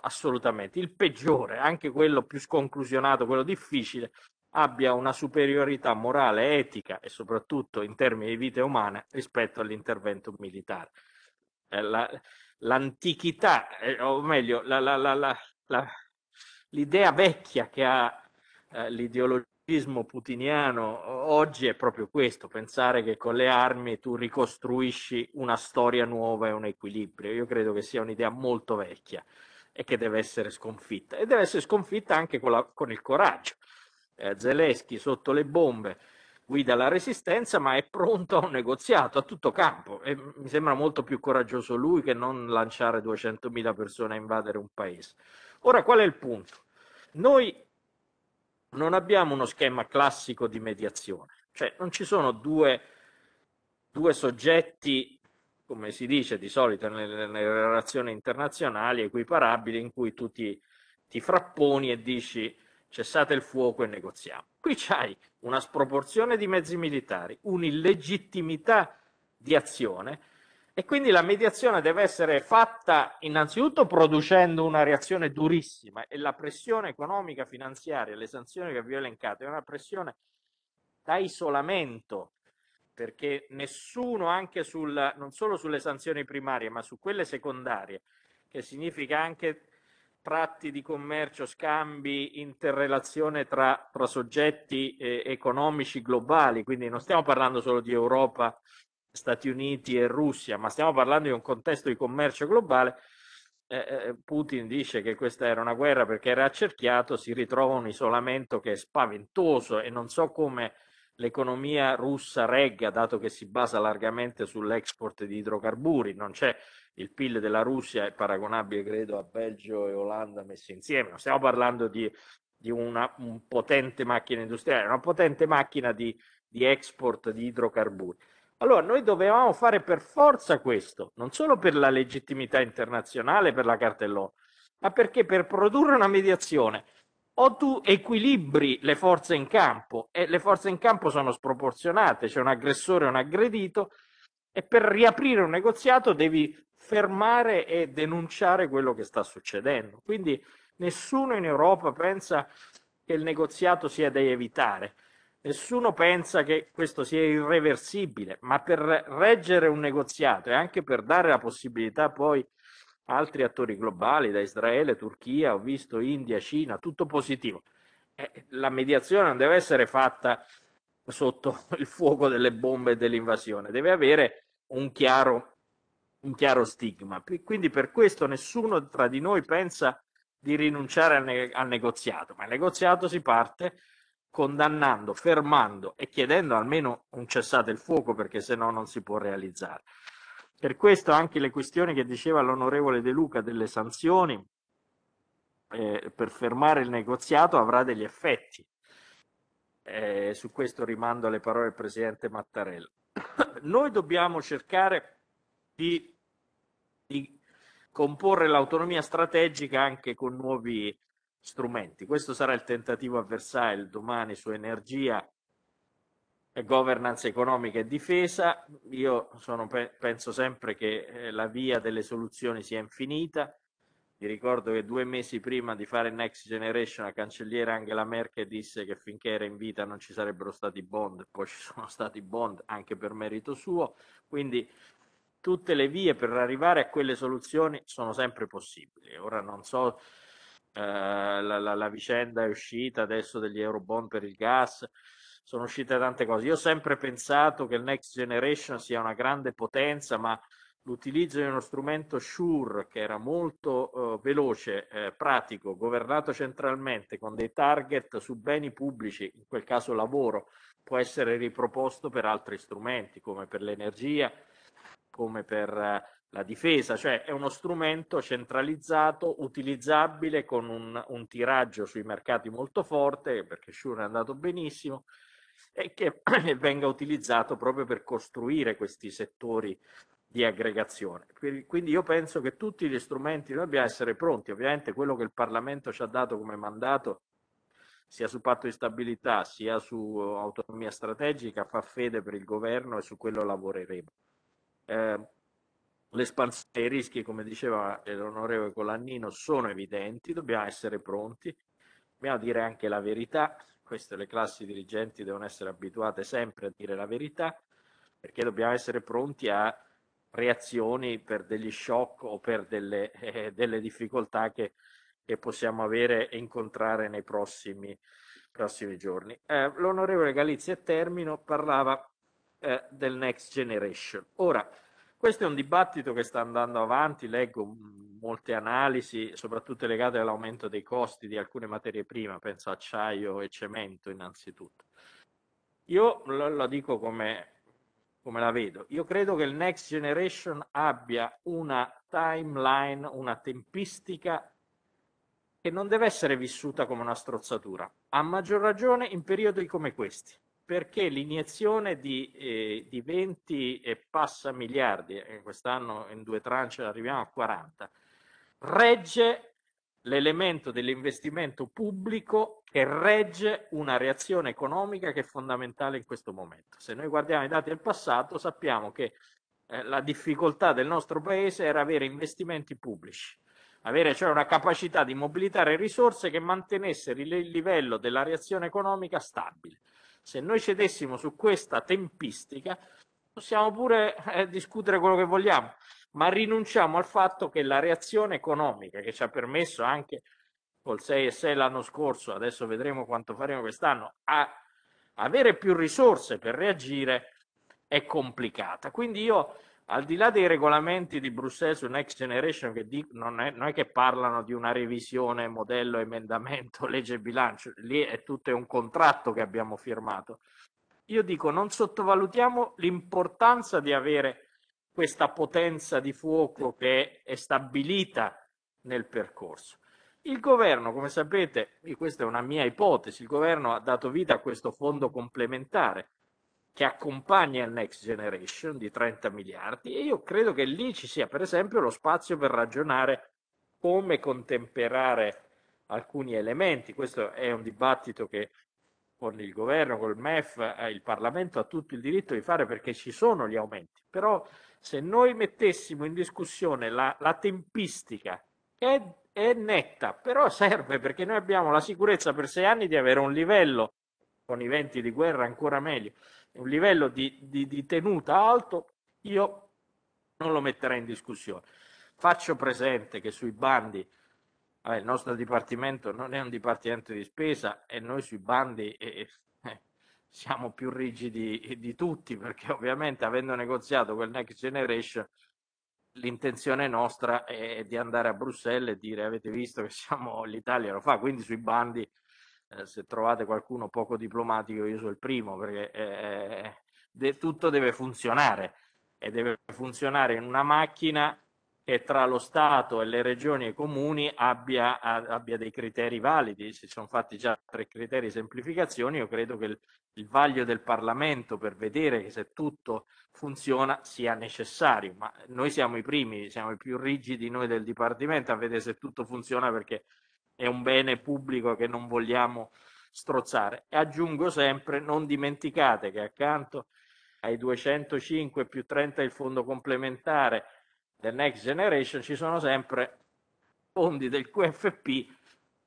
[SPEAKER 2] assolutamente. Il peggiore, anche quello più sconclusionato, quello difficile, abbia una superiorità morale, etica e soprattutto in termini di vite umane rispetto all'intervento militare. Eh, l'antichità, eh, o meglio, la, la, la, l'idea vecchia che ha eh, l'ideologismo putiniano oggi è proprio questo, pensare che con le armi tu ricostruisci una storia nuova e un equilibrio. Io credo che sia un'idea molto vecchia e che deve essere sconfitta. E deve essere sconfitta anche con, con il coraggio. Eh, Zelensky sotto le bombe, guida la resistenza, ma è pronto a un negoziato a tutto campo. E mi sembra molto più coraggioso lui che non lanciare 200.000 persone a invadere un paese. Ora, qual è il punto? Noi non abbiamo uno schema classico di mediazione, cioè non ci sono due, due soggetti come si dice di solito nelle, nelle, relazioni internazionali equiparabili in cui tu ti, ti frapponi e dici cessate il fuoco e negoziamo. Qui c'hai una sproporzione di mezzi militari, un'illegittimità di azione e quindi la mediazione deve essere fatta innanzitutto producendo una reazione durissima e la pressione economica, finanziaria, le sanzioni che vi ho elencato, è una pressione da isolamento perché nessuno anche sul, non solo sulle sanzioni primarie ma su quelle secondarie, che significa anche contratti di commercio, scambi, interrelazione tra, tra soggetti eh, economici globali, quindi non stiamo parlando solo di Europa, Stati Uniti e Russia, ma stiamo parlando di un contesto di commercio globale. Eh, eh, Putin dice che questa era una guerra perché era accerchiato, si ritrova un isolamento che è spaventoso e non so come l'economia russa regga, dato che si basa largamente sull'export di idrocarburi, non c'è il PIL della Russia è paragonabile, credo, a Belgio e Olanda messi insieme. Non stiamo parlando di, di una un potente macchina industriale, una potente macchina di, di export di idrocarburi. Allora, noi dovevamo fare per forza questo, non solo per la legittimità internazionale, per la cartellone, ma perché per produrre una mediazione o tu equilibri le forze in campo e le forze in campo sono sproporzionate, c'è cioè un aggressore e un aggredito, e per riaprire un negoziato devi fermare e denunciare quello che sta succedendo. Quindi nessuno in Europa pensa che il negoziato sia da evitare, nessuno pensa che questo sia irreversibile, ma per reggere un negoziato e anche per dare la possibilità poi a altri attori globali, da Israele, Turchia, ho visto India, Cina, tutto positivo. Eh, la mediazione non deve essere fatta sotto il fuoco delle bombe e dell'invasione, deve avere un chiaro un chiaro stigma. Quindi per questo nessuno tra di noi pensa di rinunciare al, ne- al negoziato, ma il negoziato si parte condannando, fermando e chiedendo almeno un cessate il fuoco perché se no non si può realizzare. Per questo anche le questioni che diceva l'onorevole De Luca delle sanzioni eh, per fermare il negoziato avrà degli effetti. Eh, su questo rimando alle parole del presidente Mattarella. Noi dobbiamo cercare di, di comporre l'autonomia strategica anche con nuovi strumenti. Questo sarà il tentativo a Versailles domani su energia, governance economica e difesa. Io sono, penso sempre che eh, la via delle soluzioni sia infinita. Vi ricordo che due mesi prima di fare Next Generation la cancelliera Angela Merkel disse che finché era in vita non ci sarebbero stati bond, poi ci sono stati bond anche per merito suo, quindi tutte le vie per arrivare a quelle soluzioni sono sempre possibili. Ora non so, eh, la, la, la, vicenda è uscita adesso degli euro bond per il gas, sono uscite tante cose. Io ho sempre pensato che il Next Generation sia una grande potenza, ma l'utilizzo di uno strumento Sure che era molto eh, veloce, eh, pratico, governato centralmente con dei target su beni pubblici, in quel caso lavoro, può essere riproposto per altri strumenti come per l'energia, come per eh, la difesa, cioè è uno strumento centralizzato, utilizzabile con un, un tiraggio sui mercati molto forte, perché Shure è andato benissimo, e che <clears throat> venga utilizzato proprio per costruire questi settori di aggregazione. Quindi io penso che tutti gli strumenti noi dobbiamo essere pronti, ovviamente quello che il Parlamento ci ha dato come mandato sia su patto di stabilità sia su eh, autonomia strategica fa fede per il governo e su quello lavoreremo eh, l'espansione dei rischi, come diceva eh, l'onorevole Colannino, sono evidenti, dobbiamo essere pronti, dobbiamo dire anche la verità, queste le classi dirigenti devono essere abituate sempre a dire la verità, perché dobbiamo essere pronti a reazioni per degli shock o per delle, <laughs> eh, delle difficoltà che, che, possiamo avere e incontrare nei prossimi, prossimi giorni. Eh, l'onorevole Galizia Termino parlava eh, del Next Generation. Ora, questo è un dibattito che sta andando avanti, leggo molte analisi, soprattutto legate all'aumento dei costi di alcune materie prime, penso acciaio e cemento innanzitutto. Io la dico come, come la vedo. Io credo che il Next Generation abbia una timeline, una tempistica che non deve essere vissuta come una strozzatura, a maggior ragione in periodi come questi perché l'iniezione di, eh, di 20 e passa miliardi, eh, quest'anno in due tranche arriviamo a 40, regge l'elemento dell'investimento pubblico che regge una reazione economica che è fondamentale in questo momento. Se noi guardiamo i dati del passato sappiamo che eh, la difficoltà del nostro paese era avere investimenti pubblici, avere cioè una capacità di mobilitare risorse che mantenessero il livello della reazione economica stabile se noi cedessimo su questa tempistica, possiamo pure eh, discutere quello che vogliamo, ma rinunciamo al fatto che la reazione economica che ci ha permesso anche col 6 e 6 l'anno scorso, adesso vedremo quanto faremo quest'anno, a avere più risorse per reagire è complicata. Quindi io al di là dei regolamenti di Bruxelles su Next Generation che dic- non, è, non, è, che parlano di una revisione modello emendamento <laughs> legge bilancio, lì è tutto un contratto che abbiamo firmato. Io dico non sottovalutiamo l'importanza di avere questa potenza di fuoco che è stabilita nel percorso. Il governo, come sapete, questa è una mia ipotesi, il governo ha dato vita a questo fondo complementare che accompagna il Next Generation di 30 miliardi e io credo che lì ci sia per esempio lo spazio per ragionare come contemperare alcuni elementi. Questo è un dibattito che con il governo, col MEF, eh, il Parlamento ha tutto il diritto di fare perché ci sono gli aumenti. Però se noi mettessimo in discussione la, la tempistica, che è, è netta, però serve perché noi abbiamo la sicurezza per sei anni di avere un livello, con i venti di guerra ancora meglio, un livello di, di, di tenuta alto, io non lo metterei in discussione. Faccio presente che sui bandi il nostro dipartimento non è un dipartimento di spesa e noi sui bandi eh, eh, eh, siamo più rigidi di tutti perché ovviamente avendo negoziato quel Next Generation l'intenzione nostra è di andare a Bruxelles e dire avete visto che siamo l'Italia lo fa, quindi sui bandi eh, se trovate qualcuno poco diplomatico io sono il primo perché eh, eh, eh, de- tutto deve funzionare e deve funzionare in una macchina che tra lo Stato e le regioni e i comuni abbia, a, abbia dei criteri validi. Si sono fatti già tre criteri di semplificazione. Io credo che il, il, vaglio del Parlamento per vedere se tutto funziona sia necessario. Ma noi siamo i primi, siamo i più rigidi noi del Dipartimento a vedere se tutto funziona perché è un bene pubblico che non vogliamo strozzare. E aggiungo sempre, non dimenticate che accanto ai 205 più 30 il fondo complementare del Next Generation ci sono sempre fondi del QFP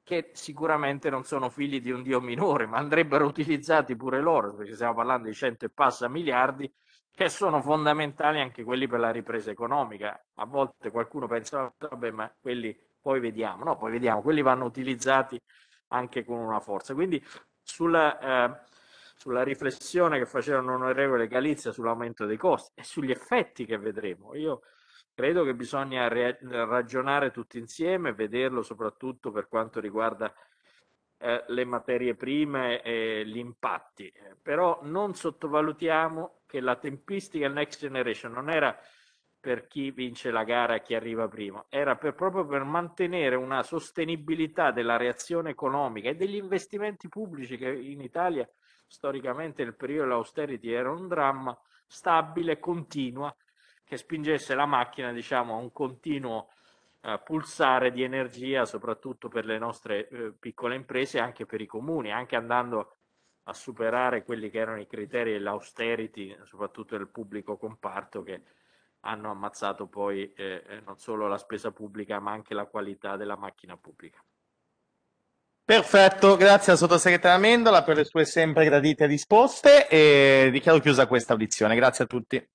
[SPEAKER 2] che sicuramente non sono figli di un dio minore, ma andrebbero utilizzati pure loro, perché stiamo parlando di 100 e passa miliardi, che sono fondamentali anche quelli per la ripresa economica. A volte qualcuno pensa, ah, vabbè, ma quelli poi vediamo, no? Poi vediamo, quelli vanno utilizzati anche con una forza. Quindi sulla, eh, sulla riflessione che facevano l'onorevole Galizia sull'aumento dei costi e sugli effetti che vedremo, io credo che bisogna ragionare tutti insieme, vederlo soprattutto per quanto riguarda eh, le materie prime e gli impatti, però non sottovalutiamo che la tempistica Next Generation non era per chi vince la gara e chi arriva primo, era per, proprio per mantenere una sostenibilità della reazione economica e degli investimenti pubblici che in Italia storicamente il periodo dell'austerity era un dramma stabile, continua, che spingesse la macchina diciamo, a un continuo eh, pulsare di energia, soprattutto per le nostre eh, piccole imprese e anche per i comuni, anche andando a superare quelli che erano i criteri dell'austerity, soprattutto del pubblico comparto che hanno ammazzato poi eh, eh, non solo la spesa pubblica ma anche la qualità della macchina pubblica.
[SPEAKER 1] Perfetto, grazie al sottosegretario Amendola per le sue sempre gradite risposte e dichiaro chiusa questa audizione. Grazie a tutti.